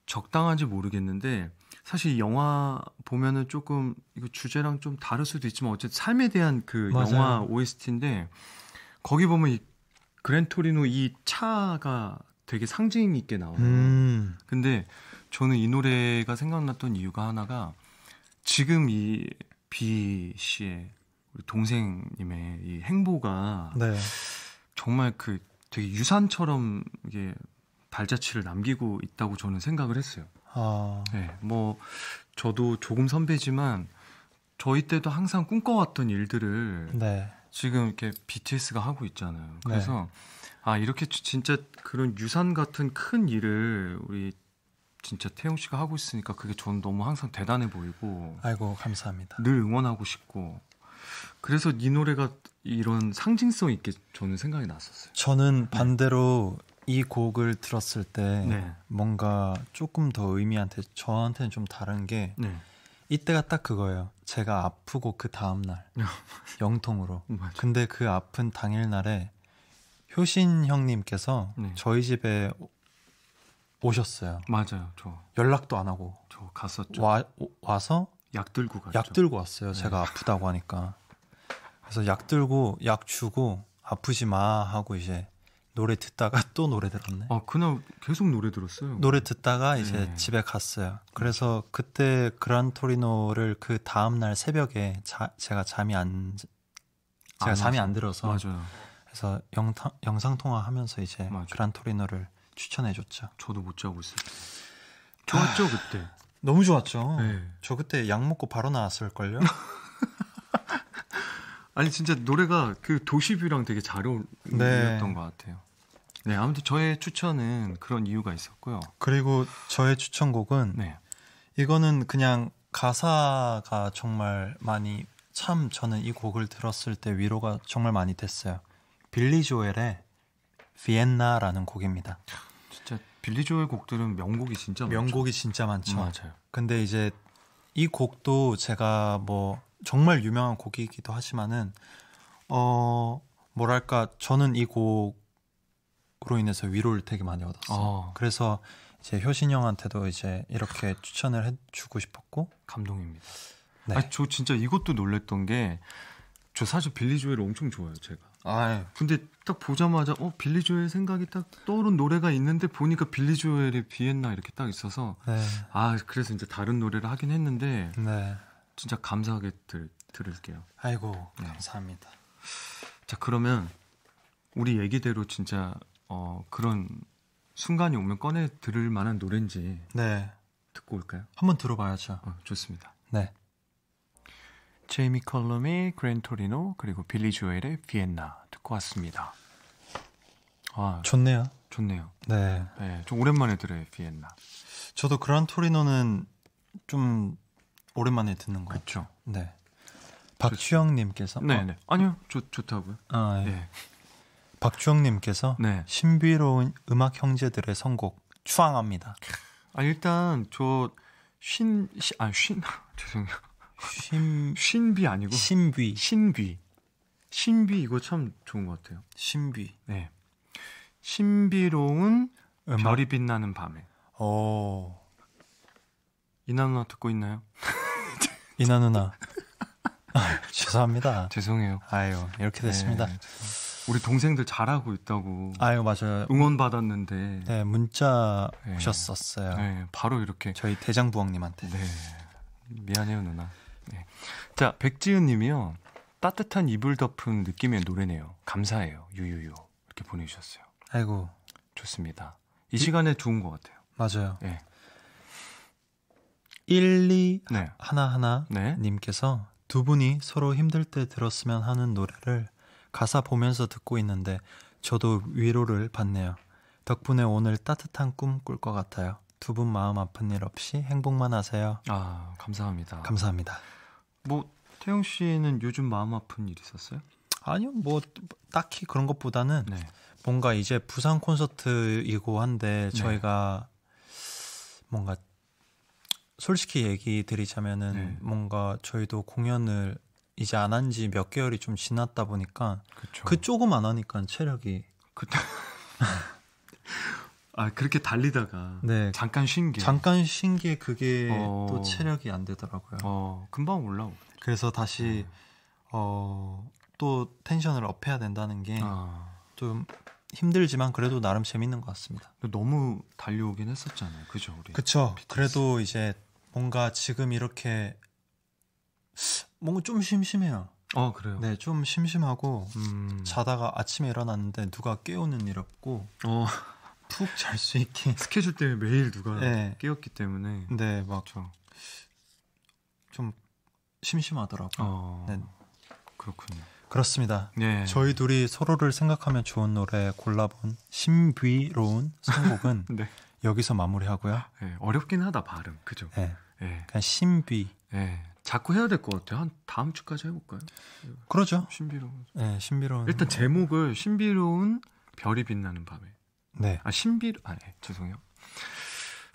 적당한지 모르겠는데 사실 영화 보면은 조금 이거 주제랑 좀 다를 수도 있지만 어쨌든 삶에 대한 그 맞아요. 영화 OST인데 거기 보면 이 그랜토리노 이 차가 되게 상징 있게 나와요. 음. 근데 저는 이 노래가 생각났던 이유가 하나가 지금 이비 씨의 우리 동생님의 이 행보가 네. 정말 그 되게 유산처럼 이게 발자취를 남기고 있다고 저는 생각을 했어요. 아. 네, 뭐 저도 조금 선배지만 저희 때도 항상 꿈꿔왔던 일들을 네. 지금 이렇게 BTS가 하고 있잖아요. 네. 그래서 네. 아 이렇게 진짜 그런 유산 같은 큰 일을 우리 진짜 태용 씨가 하고 있으니까 그게 저는 너무 항상 대단해 보이고 아이고 감사합니다. 늘 응원하고 싶고 그래서 이 노래가 이런 상징성 있게 저는 생각이 났었어요. 저는 반대로 네. 이 곡을 들었을 때 네. 뭔가 조금 더 의미한테 저한테는 좀 다른 게 네. 이때가 딱 그거예요. 제가 아프고 그 다음 날 어. 영통으로. 음, 근데 그 아픈 당일 날에 효신 형님께서 네. 저희 집에 오셨어요. 맞아요. 저 연락도 안 하고 저 갔었죠. 와, 와서 약 들고 갔죠. 약 들고 왔어요. 네. 제가 아프다고 하니까. 그래서 약 들고 약 주고 아프지 마 하고 이제 노래 듣다가 또 노래 들었네. 아 그날 계속 노래 들었어요. 노래 듣다가 이제 네. 집에 갔어요. 그래서 그때 그란토리노를 그 다음 날 새벽에 자, 제가 잠이 안 제가 아, 잠이 안 들어서 맞아요. 그래서 영타, 영상 통화하면서 이제 맞아. 그란토리노를 추천해줬죠. 저도 못 자고 있어요. 좋았죠 아, 그때. 너무 좋았죠. 네. 저 그때 약 먹고 바로 나왔을 걸요. 아니 진짜 노래가 그 도시뷰랑 되게 잘 어울렸던 네. 것 같아요. 네, 아무튼 저의 추천은 그런 이유가 있었고요. 그리고 저의 추천곡은 네. 이거는 그냥 가사가 정말 많이 참 저는 이 곡을 들었을 때 위로가 정말 많이 됐어요. 빌리 조엘의 비엔나라는 곡입니다. 진짜 빌리 조엘 곡들은 명곡이 진짜 많죠. 명곡이 진짜 많죠. 맞아요. 근데 이제 이 곡도 제가 뭐 정말 유명한 곡이기도 하지만은 어 뭐랄까 저는 이곡 그로 인해서 위로를 되게 많이 얻었어요. 어. 그래서 이제 효신 형한테도 이제 이렇게 추천을 해주고 싶었고 감동입니다. 네. 아저 진짜 이것도 놀랬던 게 저 사실 빌리 조엘 엄청 좋아해요, 제가. 아, 근데 딱 보자마자 어 빌리 조엘 생각이 딱 떠오른 노래가 있는데 보니까 빌리 조엘의 비엔나 이렇게 딱 있어서 네. 아 그래서 이제 다른 노래를 하긴 했는데 네. 진짜 감사하게 들, 들을게요. 아이고 네. 감사합니다. 자 그러면 우리 얘기대로 진짜 어, 그런 순간이 오면 꺼내 들을 만한 노래인지 네. 듣고 올까요? 한번 들어봐야죠. 어, 좋습니다. 네. 제이미 컬럼의 그랜토리노 그리고 빌리 조엘의 비엔나 듣고 왔습니다. 아, 좋네요. 좋네요. 네. 네. 좀 오랜만에 들어요, 비엔나. 저도 그란토리노는 좀 오랜만에 듣는 거예죠 네. 박주영 님께서 네, 네. 아니요. 좋 좋다고요. 아, 예. 네. 박주영님께서 네. 신비로운 음악 형제들의 선곡 추앙합니다. 아 일단 저신 아신 아, 죄송해요. 신 신비 아니고 신비 신비 신비 이거 참 좋은 것 같아요. 신비 네 신비로운 음악. 별이 빛나는 밤에. 어. 이나 누나 듣고 있나요? 이나 누나 아, 죄송합니다. 죄송해요. 아유 이렇게 됐습니다. 네, 죄송합니다. 우리 동생들 잘하고 있다고. 아유 맞아요. 응원 받았는데. 네 문자 네. 오셨었어요. 네 바로 이렇게 저희 대장 부왕님한테. 네 미안해요 누나. 네. 자 백지은님이요 따뜻한 이불 덮은 느낌의 노래네요. 감사해요 유유유 이렇게 보내주셨어요. 아이고 좋습니다. 이 시간에 좋은 것 같아요. 맞아요. 네. 1, 2 네. 하나 하나 네. 님께서 두 분이 서로 힘들 때 들었으면 하는 노래를 가사 보면서 듣고 있는데 저도 위로를 받네요. 덕분에 오늘 따뜻한 꿈 꿀 것 같아요. 두 분 마음 아픈 일 없이 행복만 하세요. 아, 감사합니다. 감사합니다. 뭐 태용 씨는 요즘 마음 아픈 일 있었어요? 아니요, 뭐 딱히 그런 것보다는 네. 뭔가 이제 부산 콘서트이고 한데 네. 저희가 네. 뭔가 솔직히 얘기 드리자면은 네. 뭔가 저희도 공연을 이제 안 한 지 몇 개월이 좀 지났다 보니까 그쵸. 그 조금 안 하니까 체력이 그... 아 그렇게 달리다가 네. 잠깐 쉰 게 잠깐 쉰 게 그게 어... 또 체력이 안 되더라고요. 어, 금방 올라오. 그래서 다시 네. 어또 텐션을 업해야 된다는 게좀 아... 힘들지만 그래도 나름 재밌는 것 같습니다. 너무 달려오긴 했었잖아요, 그죠 우리. 그쵸. b 그래도 이제 뭔가 지금 이렇게 뭔가 좀 심심해요. 아 그래요? 네, 좀 심심하고 음... 자다가 아침에 일어났는데 누가 깨우는 일 없고 어. 푹잘 수 있게 스케줄 때문에 매일 누가 네. 깨웠기 때문에 네, 막좀 그 심심하더라고요. 어... 네. 그렇군요. 그렇습니다. 네. 저희 둘이 서로를 생각하면 좋은 노래 골라본 신비로운 선곡은 네. 여기서 마무리하고요. 네, 어렵긴 하다 발음, 그죠? 네. 네. 그냥 신비. 네. 자꾸 해야 될 것 같아요. 한 다음 주까지 해볼까요? 그러죠. 신비로운. 네, 신비로운. 일단 제목을 신비로운 별이 빛나는 밤에. 네. 아 신비 로아 네, 죄송해요.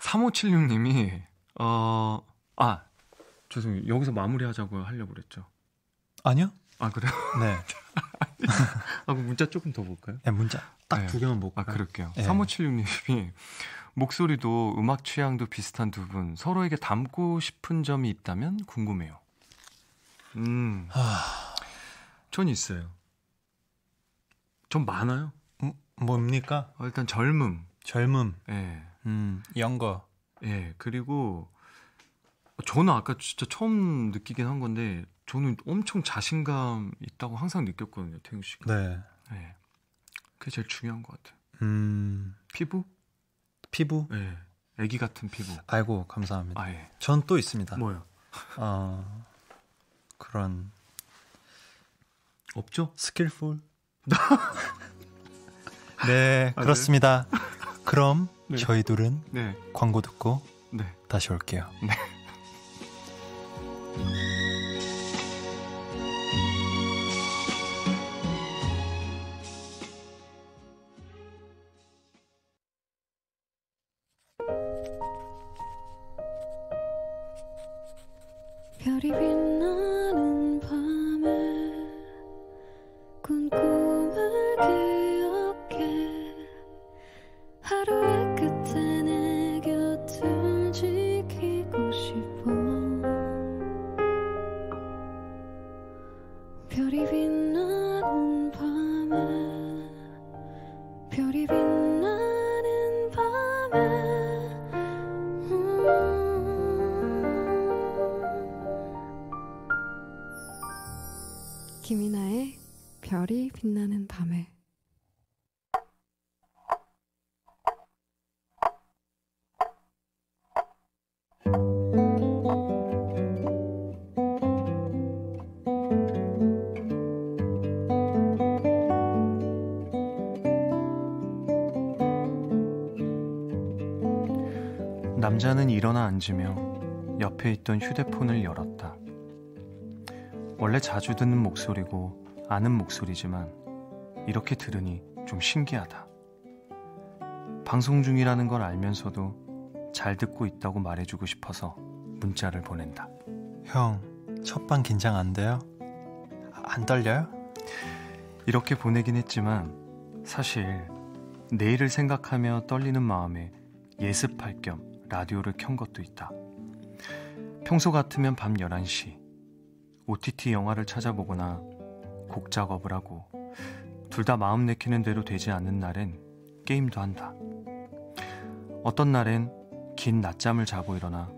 3576님이 어아 죄송해요. 여기서 마무리하자고 하려고 그랬죠. 아니요. 아 그래요? 네. 아, 그럼 문자 조금 더 볼까요? 네, 문자 딱두 네. 개만 볼까요? 아, 그럴게요. 네. 3576님이 목소리도 음악 취향도 비슷한 두 분 서로에게 닮고 싶은 점이 있다면 궁금해요. 음. 하... 전 있어요. 전 많아요. 음, 뭡니까? 어, 일단 젊음. 젊음. 예. 음, 영거. 예. 그리고 저는 아까 진짜 처음 느끼긴 한 건데 저는 엄청 자신감 있다고 항상 느꼈거든요, 태용 씨가. 네. 네. 그게 제일 중요한 것 같아요. 음. 피부? 피부? 네. 애기 같은 피부. 아이고, 감사합니다. 아, 예. 전또 있습니다. 뭐요? 어, 그런. 없죠? 스킬풀. 네, 아, 네, 그렇습니다. 네. 그럼 네. 저희 둘은 네. 광고 듣고 네. 다시 올게요. 네. 별이 빛나 남자는 일어나 앉으며 옆에 있던 휴대폰을 열었다. 원래 자주 듣는 목소리고 아는 목소리지만 이렇게 들으니 좀 신기하다. 방송 중이라는 걸 알면서도 잘 듣고 있다고 말해주고 싶어서 문자를 보낸다. 형, 첫 방 긴장 안 돼요? 안 떨려요? 이렇게 보내긴 했지만 사실 내일을 생각하며 떨리는 마음에 예습할 겸 라디오를 켠 것도 있다. 평소 같으면 밤 11시 OTT 영화를 찾아보거나 곡 작업을 하고 둘 다 마음 내키는 대로 되지 않는 날엔 게임도 한다. 어떤 날엔 긴 낮잠을 자고 일어나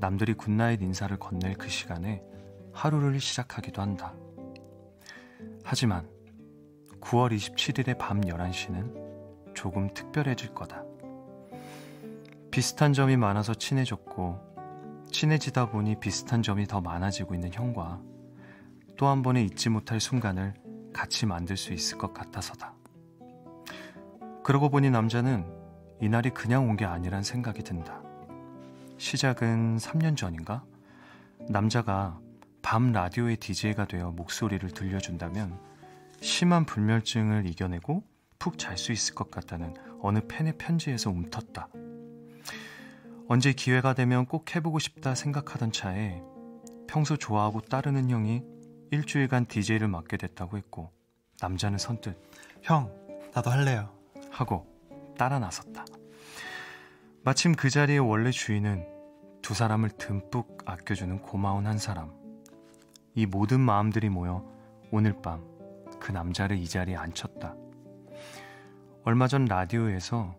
남들이 굿나잇 인사를 건넬 그 시간에 하루를 시작하기도 한다. 하지만 9월 27일의 밤 11시는 조금 특별해질 거다. 비슷한 점이 많아서 친해졌고, 친해지다 보니 비슷한 점이 더 많아지고 있는 형과 또 한 번의 잊지 못할 순간을 같이 만들 수 있을 것 같아서다. 그러고 보니 남자는 이날이 그냥 온 게 아니란 생각이 든다. 시작은 3년 전인가? 남자가 밤 라디오의 DJ가 되어 목소리를 들려준다면 심한 불멸증을 이겨내고 푹 잘 수 있을 것 같다는 어느 팬의 편지에서 움텄다. 언제 기회가 되면 꼭 해보고 싶다 생각하던 차에 평소 좋아하고 따르는 형이 일주일간 DJ를 맡게 됐다고 했고 남자는 선뜻 형 나도 할래요 하고 따라 나섰다. 마침 그 자리의 원래 주인은 두 사람을 듬뿍 아껴주는 고마운 한 사람. 이 모든 마음들이 모여 오늘 밤 그 남자를 이 자리에 앉혔다. 얼마 전 라디오에서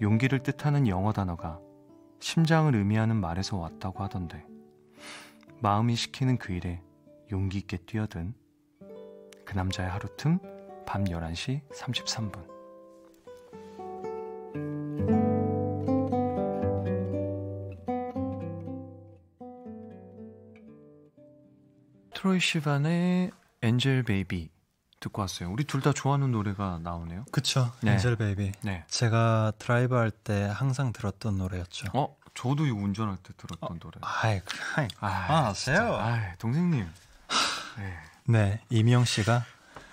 용기를 뜻하는 영어 단어가 심장을 의미하는 말에서 왔다고 하던데 마음이 시키는 그 일에 용기 있게 뛰어든 그 남자의 하루 틈밤 11시 33분 트로이 시반의 엔젤 베이비 듣고 왔어요. 우리 둘 다 좋아하는 노래가 나오네요. 그쵸. 네. 엔젤 베이비. 네. 제가 드라이브 할때 항상 들었던 노래였죠. 어? 저도 이거 운전할 때 들었던 어, 노래. 아이, 그, 아이, 아, 아세요? 아, 동생님. 네. 네, 이명 씨가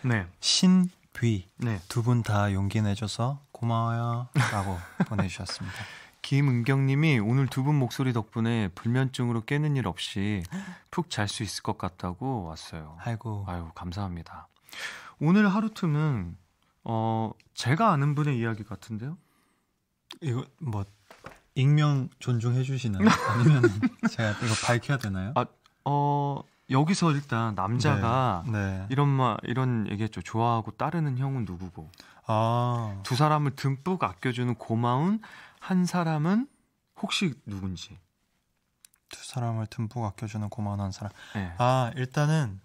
네. 신뷔 네. 두 분 다 용기 내줘서 고마워요라고 보내주셨습니다. 김은경님이 오늘 두 분 목소리 덕분에 불면증으로 깨는 일 없이 푹 잘 수 있을 것 같다고 왔어요. 아이고, 아유 감사합니다. 오늘 하루틈은 어 제가 아는 분의 이야기 같은데요. 이거 뭐 익명 존중해 주시나요? 아니면 제가 이거 밝혀야 되나요? 아, 어 여기서 일단 남자가 네, 네. 이런 말 이런 얘기했죠. 좋아하고 따르는 형은 누구고. 아. 두 사람을 듬뿍 아껴주는 고마운 한 사람은 혹시 누군지. 두 사람을 듬뿍 아껴주는 고마운 한 사람. 네. 아 일단은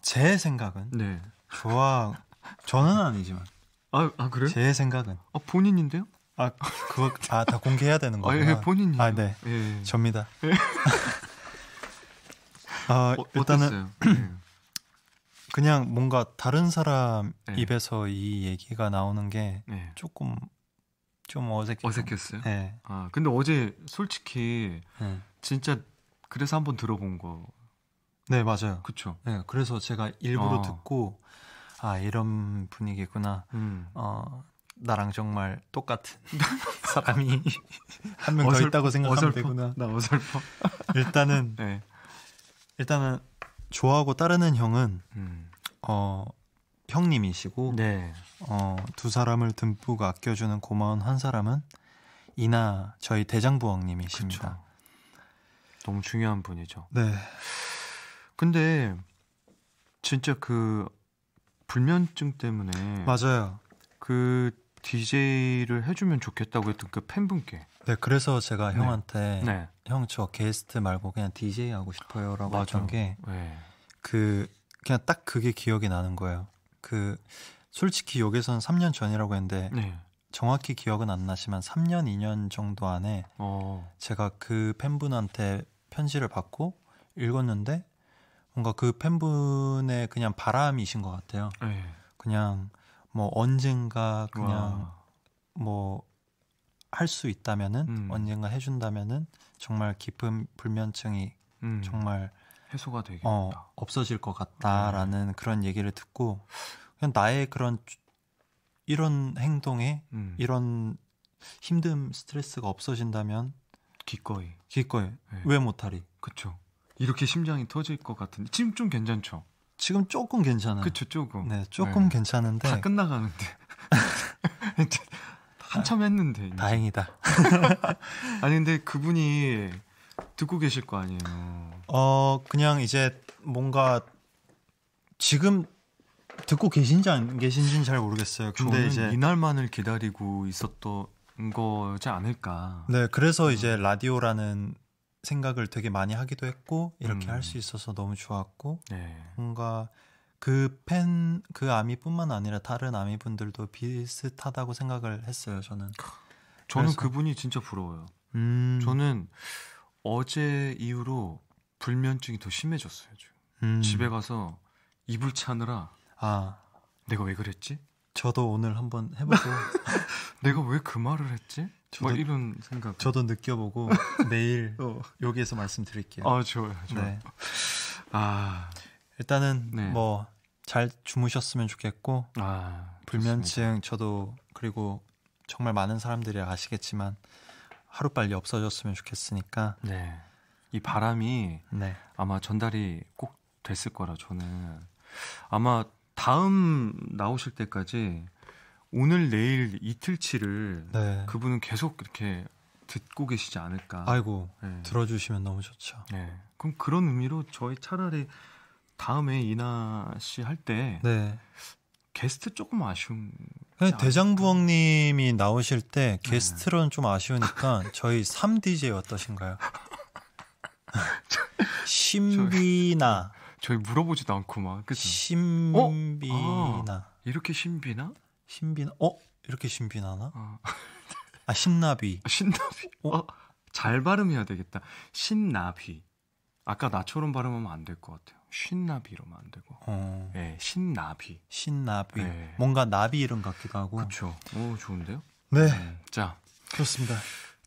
제 생각은 네. 좋아. 저는 아니지만. 아, 아그래제 생각은. 아 본인인데요? 아 그거 아다 공개해야 되는 거예요. 아, 예, 본인아 네. 예, 예. 접니다. 예. 아 어, 일단은 예. 그냥 뭔가 다른 사람 예. 입에서 이 얘기가 나오는 게 예. 조금 좀어색 어색했어요. 네. 아 근데 어제 솔직히 진짜 그래서 한번 들어본 거. 네 맞아요. 그렇죠. 네 그래서 제가 일부러 어. 듣고 아 이런 분위기구나. 음. 어 나랑 정말 똑같은 사람이 한 명 더 있다고 생각하면 어설퍼. 되구나. 나 어설퍼. 일단은 네. 일단은 좋아하고 따르는 형은 음. 어 형님이시고 네. 어두 사람을 듬뿍 아껴주는 고마운 한 사람은 이나 저희 대장부왕님이십니다. 너무 중요한 분이죠. 네. 근데 진짜 그 불면증 때문에 맞아요. 그 DJ를 해주면 좋겠다고 했던 그 팬분께. 네, 그래서 제가 네. 형한테 네. 형저 게스트 말고 그냥 DJ 하고 싶어요라고 맞아. 했던 게그 네. 그 그냥 딱 그게 기억이 나는 거예요. 그 솔직히 여기선 3년 전이라고 했는데 네. 정확히 기억은 안 나지만 3년 2년 정도 안에 어. 제가 그 팬분한테 편지를 받고 읽었는데 뭔가 그 팬분의 그냥 바람이신 것 같아요. 네. 그냥 뭐 언젠가 그냥 뭐 할 수 있다면은 음. 언젠가 해준다면은 정말 깊은 불면증이 음. 정말 해소가 되겠다. 어, 없어질 것 같다라는 네. 그런 얘기를 듣고 그냥 나의 그런 이런 행동에 음. 이런 힘든 스트레스가 없어진다면 기꺼이 기꺼이 네. 왜 못하리? 그렇죠. 이렇게 심장이 터질 것 같은데 지금 좀 괜찮죠? 지금 조금 괜찮아요. 그쵸 조금. 네 조금 네. 괜찮은데 다 끝나가는데 한참 했는데 이제. 다행이다. 아니 근데 그분이 듣고 계실 거 아니에요. 어 그냥 이제 뭔가 지금 듣고 계신지 안 계신지는 잘 모르겠어요. 근데 이제 이날만을 기다리고 있었던 거지 않을까. 네, 그래서 이제 라디오라는 생각을 되게 많이 하기도 했고 이렇게 음. 할수 있어서 너무 좋았고 네. 뭔가 그팬그 그 아미뿐만 아니라 다른 아미분들도 비슷하다고 생각을 했어요 저는 저는 그래서. 그분이 진짜 부러워요 음. 저는 어제 이후로 불면증이 더 심해졌어요 지금 음. 집에 가서 이불 차느라 아 내가 왜 그랬지 저도 오늘 한번 해보고 내가 왜 그 말을 했지 저도, 뭐 이런 생각 저도 느껴보고 내일 어. 여기에서 말씀드릴게요. 아 좋아요. 좋아요. 네. 아 일단은 네. 뭐잘 주무셨으면 좋겠고 아, 불면증 저도 그리고 정말 많은 사람들이 아시겠지만 하루 빨리 없어졌으면 좋겠으니까 네. 이 바람이 네. 아마 전달이 꼭 됐을 거라 저는 아마 다음 나오실 때까지 오늘 내일 이틀치를 네. 그분은 계속 이렇게 듣고 계시지 않을까. 아이고 네. 들어주시면 너무 좋죠. 네. 그럼 그런 의미로 저희 차라리 다음에 이나 씨 할때 네. 게스트 조금 아쉬운. 대장부왕님이 나오실 때 네. 게스트로는 좀 아쉬우니까 저희 3DJ 어떠신가요? 신비나 저희 물어보지도 않고 막 그치? 신비나 어? 아, 이렇게 신비나 신비나 어 이렇게 신비나나? 어. 아 신나비. 신나비. 어? 어? 잘 발음해야 되겠다. 신나비. 아까 나처럼 발음하면 안 될 것 같아요. 신나비로만 안 되고. 어. 네, 신나비. 신나비. 네. 뭔가 나비 이름 같기도 하고. 그렇죠. 오 좋은데요? 네. 네. 자 그렇습니다.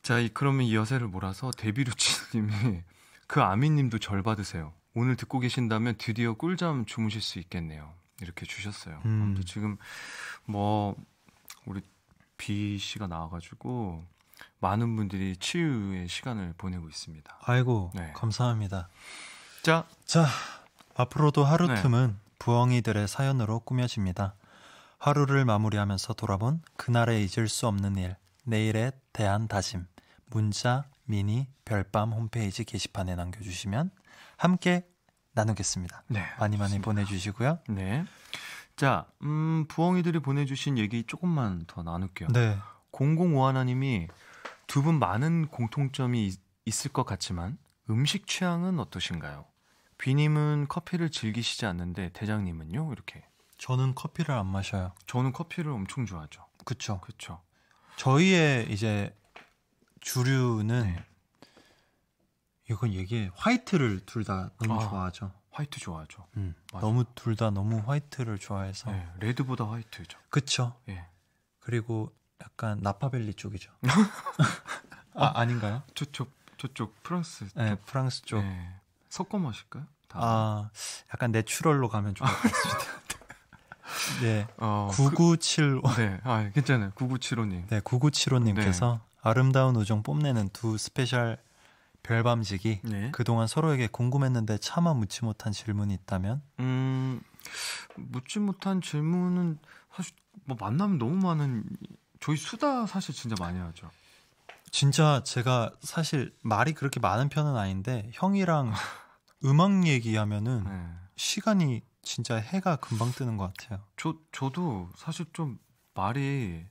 자 그러면 이 여세를 몰아서 데뷔루치님이 그 아미님도 절 받으세요. 오늘 듣고 계신다면 드디어 꿀잠 주무실 수 있겠네요. 이렇게 주셨어요. 음. 아무튼 지금 뭐 우리 비 씨가 나와가지고 많은 분들이 치유의 시간을 보내고 있습니다. 아이고 네. 감사합니다. 자, 자 앞으로도 하루 네. 틈은 부엉이들의 사연으로 꾸며집니다. 하루를 마무리하면서 돌아본 그날의 잊을 수 없는 일, 내일에 대한 다짐, 문자, 미니, 별밤 홈페이지 게시판에 남겨주시면 함께 나누겠습니다. 네, 많이 많이 보내주시고요. 네. 자, 음, 부엉이들이 보내주신 얘기 조금만 더 나눌게요. 네. 005 하나님이 두 분 많은 공통점이 있, 있을 것 같지만 음식 취향은 어떠신가요? 비님은 커피를 즐기시지 않는데 대장님은요? 이렇게. 저는 커피를 안 마셔요. 저는 커피를 엄청 좋아하죠. 그쵸. 그쵸. 저희의 이제 주류는 네. 이건 얘기 화이트를 둘 다 너무 아, 좋아하죠. 화이트 좋아하죠. 음, 너무 둘 다 너무 화이트를 좋아해서 네, 레드보다 화이트죠. 그쵸. 예. 그리고 약간 나파벨리 쪽이죠. 아, 아 아닌가요? 저쪽 저쪽 프랑스. 네, 프랑스 쪽. 네. 예. 섞어 마실까요? 다. 아, 약간 내추럴로 가면 좋을 것 같습니다. 네. 어, 9975. 그 네. 아, 괜찮아요. 9975님. 네, 9975님께서 네. 아름다운 우정 뽐내는 두 스페셜 별밤지기 네. 그동안 서로에게 궁금했는데 차마 묻지 못한 질문이 있다면? 음 묻지 못한 질문은 사실 뭐 만나면 너무 많은 저희 수다 사실 진짜 많이 하죠. 진짜 제가 사실 말이 그렇게 많은 편은 아닌데 형이랑 음악 얘기하면은 네. 시간이 진짜 해가 금방 뜨는 것 같아요. 저 저도 사실 좀 말이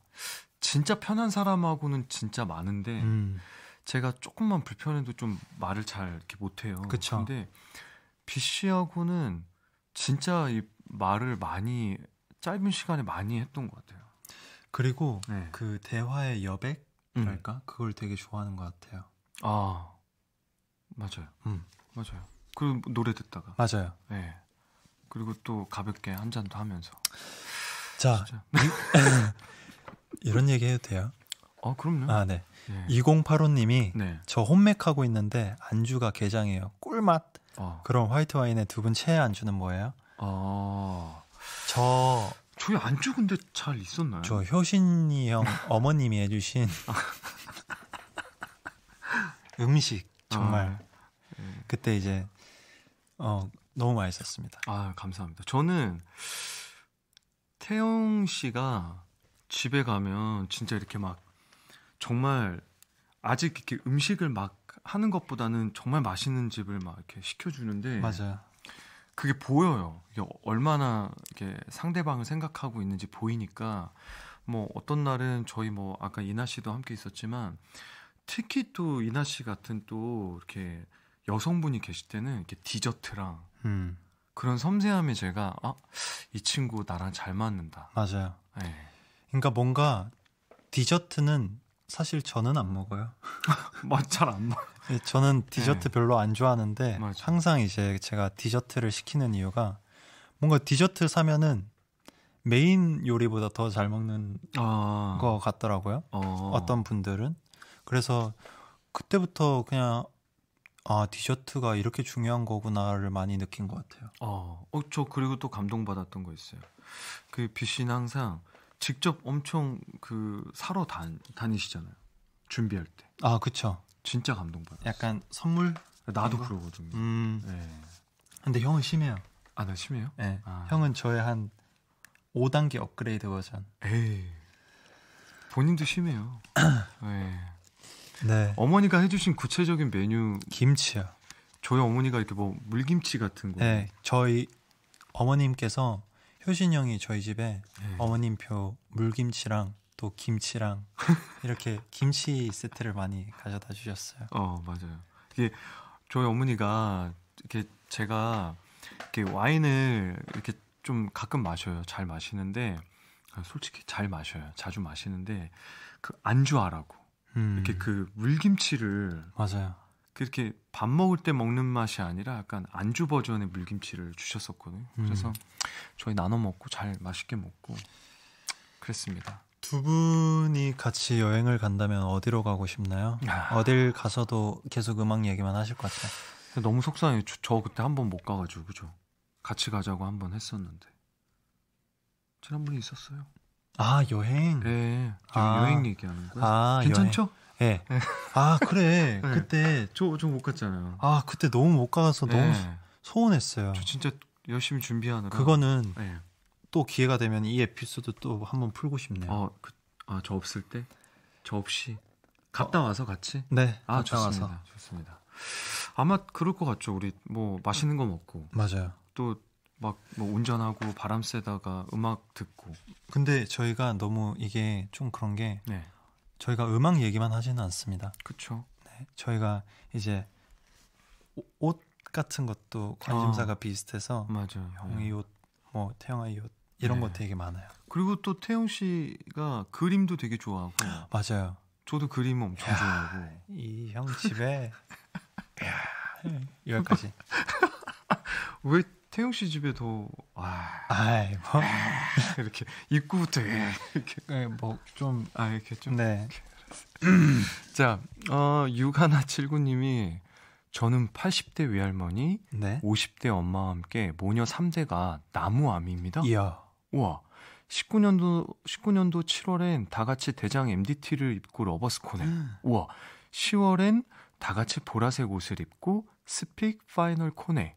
진짜 편한 사람하고는 진짜 많은데. 음. 제가 조금만 불편해도 좀 말을 잘 이렇게 못해요. 그쵸. 근데 비 씨하고는 진짜 이 말을 많이 짧은 시간에 많이 했던 것 같아요. 그리고 네. 그 대화의 여백랄까 음. 그걸 되게 좋아하는 것 같아요. 아 맞아요. 음 맞아요. 그 노래 듣다가 맞아요. 네. 그리고 또 가볍게 한 잔도 하면서 자 이런 얘기 해도 돼요? 아 그럼요. 아 네. 네. 2085님이 네. 저 홈맥하고 있는데 안주가 게장이에요. 꿀맛. 어. 그럼 화이트 와인에두분 최애 안주는 뭐예요? 어. 저 저희 안주 근데 잘 있었나요? 저 효신이 형 어머님이 해주신 음식 정말 아, 예. 예. 그때 이제 어 너무 맛있었습니다. 아 감사합니다. 저는 태영 씨가 집에 가면 진짜 이렇게 막 정말 아직 이렇게 음식을 막 하는 것보다는 정말 맛있는 집을 막 이렇게 시켜주는데 맞아요. 그게 보여요. 이게 얼마나 이렇게 상대방을 생각하고 있는지 보이니까 뭐 어떤 날은 저희 뭐 아까 이나 씨도 함께 있었지만 특히 또 이나 씨 같은 또 이렇게 여성분이 계실 때는 이렇게 디저트랑 음. 그런 섬세함에 제가 아, 이 친구 나랑 잘 맞는다. 맞아요. 네. 그러니까 뭔가 디저트는 사실 저는 안 먹어요. 뭐 잘안 먹 네, 저는 디저트 네. 별로 안 좋아하는데 맞아. 항상 이제 제가 디저트를 시키는 이유가 뭔가 디저트 사면은 메인 요리보다 더 잘 먹는 아. 것 같더라고요. 어. 어떤 분들은 그래서 그때부터 그냥 아 디저트가 이렇게 중요한 거구나를 많이 느낀 것 같아요. 어, 어저 그리고 또 감동받았던 거 있어요. 그 뷔신 항상 직접 엄청 그 사러 다, 다니시잖아요. 준비할 때. 아, 그쵸. 진짜 감동받았어요. 약간 선물? 나도 그러거든요. 음. 네. 근데 형은 심해요. 아, 나 심해요? 네. 아. 형은 저의 한 5단계 업그레이드 버전. 에이. 본인도 심해요. 네. 네. 어머니가 해주신 구체적인 메뉴. 김치요. 저희 어머니가 이렇게 뭐 물김치 같은 거. 네. 저희 어머님께서 효신 형이 저희 집에 네. 어머님표 물김치랑 또 김치랑 이렇게 김치 세트를 많이 가져다 주셨어요. 어 맞아요. 이게 저희 어머니가 이렇게 제가 이렇게 와인을 이렇게 좀 가끔 마셔요. 잘 마시는데 아, 솔직히 잘 마셔요. 자주 마시는데 그 안주하라고 음. 이렇게 그 물김치를 맞아요. 그렇게 밥 먹을 때 먹는 맛이 아니라 약간 안주 버전의 물김치를 주셨었거든요. 그래서 음. 저희 나눠 먹고 잘 맛있게 먹고 그랬습니다. 두 분이 같이 여행을 간다면 어디로 가고 싶나요? 아... 어딜 가서도 계속 음악 얘기만 하실 것 같아요. 너무 속상해 저, 저 그때 한 번 못 가가지고 그죠? 같이 가자고 한 번 했었는데 지난번에 있었어요. 아 여행. 네. 아... 여행 얘기하는 거 아, 괜찮죠? 여 예. 네. 아 그래. 네. 그때 저저못 갔잖아요. 아 그때 너무 못 가서 네. 너무 소원했어요. 저 진짜 열심히 준비하느라 그거는 네. 또 기회가 되면 이 에피소드 또 한번 풀고 싶네요. 어, 그, 아, 없을 때? 저 없이 갔다 어, 와서 같이? 네. 아, 좋습니다. 와서. 좋습니다. 아마 그럴 것 같죠. 우리 뭐 맛있는 거 먹고. 맞아요. 또 막 뭐 운전하고 바람 쐬다가 음악 듣고. 근데 저희가 너무 이게 좀 그런 게 네. 저희가 음악 얘기만 하지는 않습니다. 그렇죠. 네. 저희가 이제 옷 같은 것도 관심사가 아, 비슷해서 맞아요. 형이 예. 옷, 뭐 태영아 옷 이런 네. 거 되게 많아요. 그리고 또 태용 씨가 그림도 되게 좋아하고 맞아요. 저도 그림 엄청 야, 좋아하고 이 형 집에 야, 여기까지 왜 태용 씨 집에 더 와, 아이 뭐 이렇게 입구부터 이렇게 네, 뭐좀 아 이렇게 좀네 자, 어, 6 1칠9님이 저는 80대 외할머니, 네. 50대 엄마와 함께 모녀 3대가 나무암입니다. 이야. 우와. 19년도 19년도 7월엔 다 같이 대장 MDT를 입고 러버 스콘에. 음. 우와. 10월엔 다 같이 보라색 옷을 입고 스픽 파이널 코에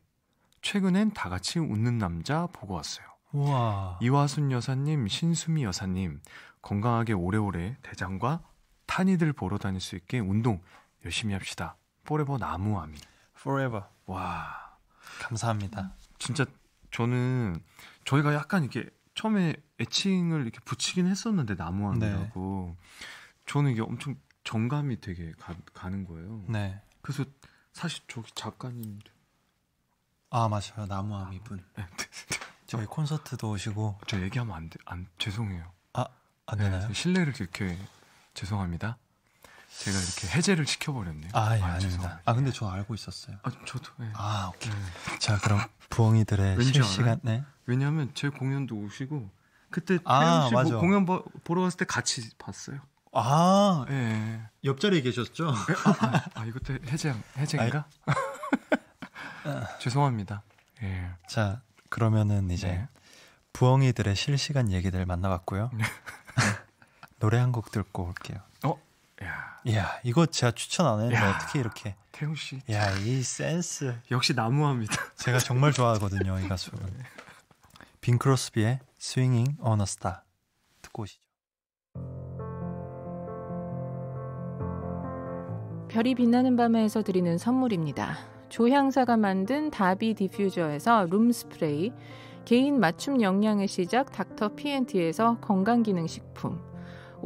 최근엔 다 같이 웃는 남자 보고 왔어요. 우와. 이화순 여사님, 신수미 여사님 건강하게 오래오래 대장과 탄이들 보러 다닐 수 있게 운동 열심히 합시다. 포레버 나무아미. forever. 와. 감사합니다. 진짜 저는 저희가 약간 이렇게 처음에 애칭을 이렇게 붙이긴 했었는데 나무아미라고. 네. 저는 이게 엄청 정감이 되게 가, 는 거예요. 네. 그래서 사실 저기 작가님도 아 맞아요 나무아미 분. 아, 네. 저희 콘서트도 오시고 저 얘기하면 안 돼 안 죄송해요. 아 안 되나요? 네, 실례를 이렇게 죄송합니다. 제가 이렇게 해제를 시켜버렸네요. 아, 예, 아, 아닙니다. 아, 근데 저 알고 있었어요. 아, 저도. 예. 아, 오케이. 예. 자, 그럼 부엉이들의 실시간. 네. 왜냐하면 제 공연도 오시고 그때 아, 태영 씨 공연 보, 보러 갔을 때 같이 봤어요. 아, 예. 예. 옆자리에 계셨죠? 아, 아, 아, 이것도 해제 해제인가? 죄송합니다. 예. 자, 그러면은 이제 네. 부엉이들의 실시간 얘기들 만나봤고요. 네. 노래 한 곡 듣고 올게요. 어, 야. 이야 이거 제가 추천 안 했는데 야, 어떻게 이렇게 태용 씨. 야이 센스. 역시 나무합니다. 제가 정말 좋아하거든요 이 가수. 빈 네. 크로스비의 스윙잉 어너 스타 듣고 오시죠. 별이 빛나는 밤에서 드리는 선물입니다. 조향사가 만든 다비 디퓨저에서 룸 스프레이, 개인 맞춤 영양의 시작 닥터 피엔티에서 건강기능식품.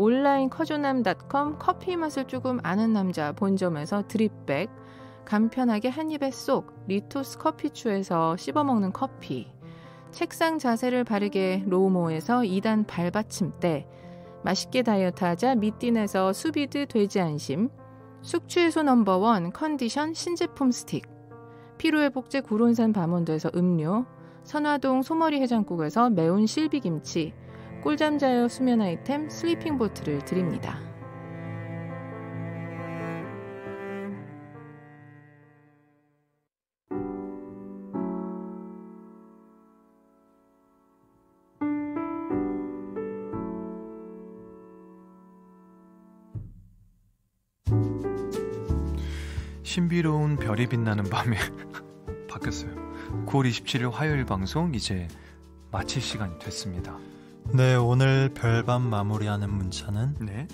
온라인 커주남닷컴 커피 맛을 조금 아는 남자 본점에서 드립백, 간편하게 한 입에 쏙 리토스 커피추에서 씹어먹는 커피, 책상 자세를 바르게 로모에서 2단 발받침대, 맛있게 다이어트하자 미띵에서 수비드 돼지 안심, 숙취해소 넘버원 컨디션 신제품 스틱, 피로회복제 구론산 밤원도에서 음료, 선화동 소머리 해장국에서 매운 실비김치, 꿀잠 자요 수면 아이템 슬리핑 보트를 드립니다. 신비로운 별이 빛나는 밤에 바뀌었어요. 9월 27일 화요일 방송 이제 마칠 시간이 됐습니다. 네, 오늘 별밤 마무리하는 문자는 네.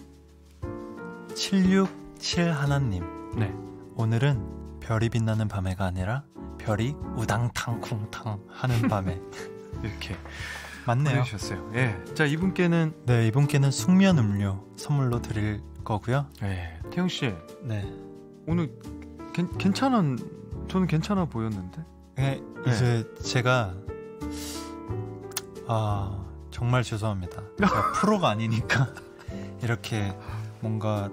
767 하나님. 네. 오늘은 별이 빛나는 밤에가 아니라 별이 우당탕 쿵탕 하는 밤에 이렇게 맞네요. 셨어요 예. 자 이분께는 네 이분께는 숙면 음료 선물로 드릴 거고요. 예. 태영 씨. 네. 오늘 괜, 찮은 저는 괜찮아 보였는데. 예. 이제 예. 제가 아 정말 죄송합니다. 제가 프로가 아니니까 이렇게 뭔가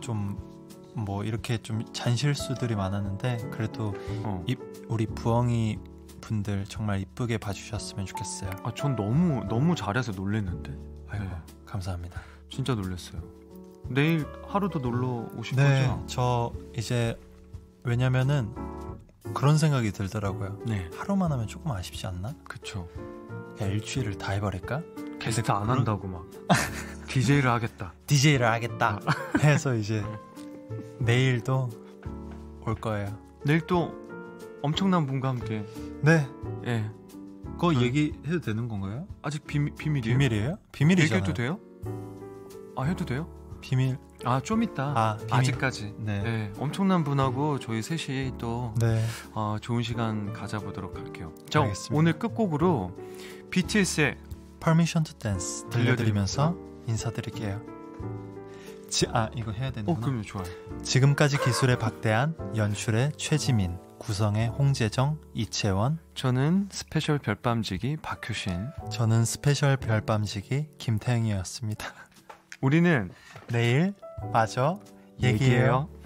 좀 뭐 이렇게 좀 잔실수들이 많았는데 그래도 어. 이, 우리 부엉이 분들 정말 이쁘게 봐주셨으면 좋겠어요. 아, 전 너무 너무 잘해서 놀랬는데. 아이고, 네. 감사합니다. 진짜 놀랬어요. 내일 하루도 놀러 오실 네, 거죠? 저 이제 왜냐면은 그런 생각이 들더라고요. 네. 하루만 하면 조금 아쉽지 않나? 그렇죠. 야일주일다 해버릴까? 개사 안 한다고 막 DJ를 하겠다. DJ를 하겠다. 어. 해서 이제 내일도 올 거예요. 내일 또 엄청난 분과 함께. 네. 예. 네. 그거 네. 얘기해도 되는 건가요? 아직 비밀 비밀이에요. 비밀이에요? 비밀이잖아요. 얘기해도 돼요? 아 해도 돼요? 비밀. 아좀 있다. 아, 직까지 네. 네. 엄청난 분하고 저희 셋이 또 네. 어, 좋은 시간 가져보도록 할게요. 자 알겠습니다. 오늘 끝곡으로 BTS의 Permission to Dance 들려드리면서 인사드릴게요. 지, 아 이거 해야 되는구 어, 그럼 좋아요. 지금까지 기술의 박대한, 연출의 최지민, 구성의 홍재정, 이채원. 저는 스페셜 별밤지기 박효신. 저는 스페셜 별밤지기 김태영이었습니다. 우리는 내일 마저 얘기해요. 얘기해요.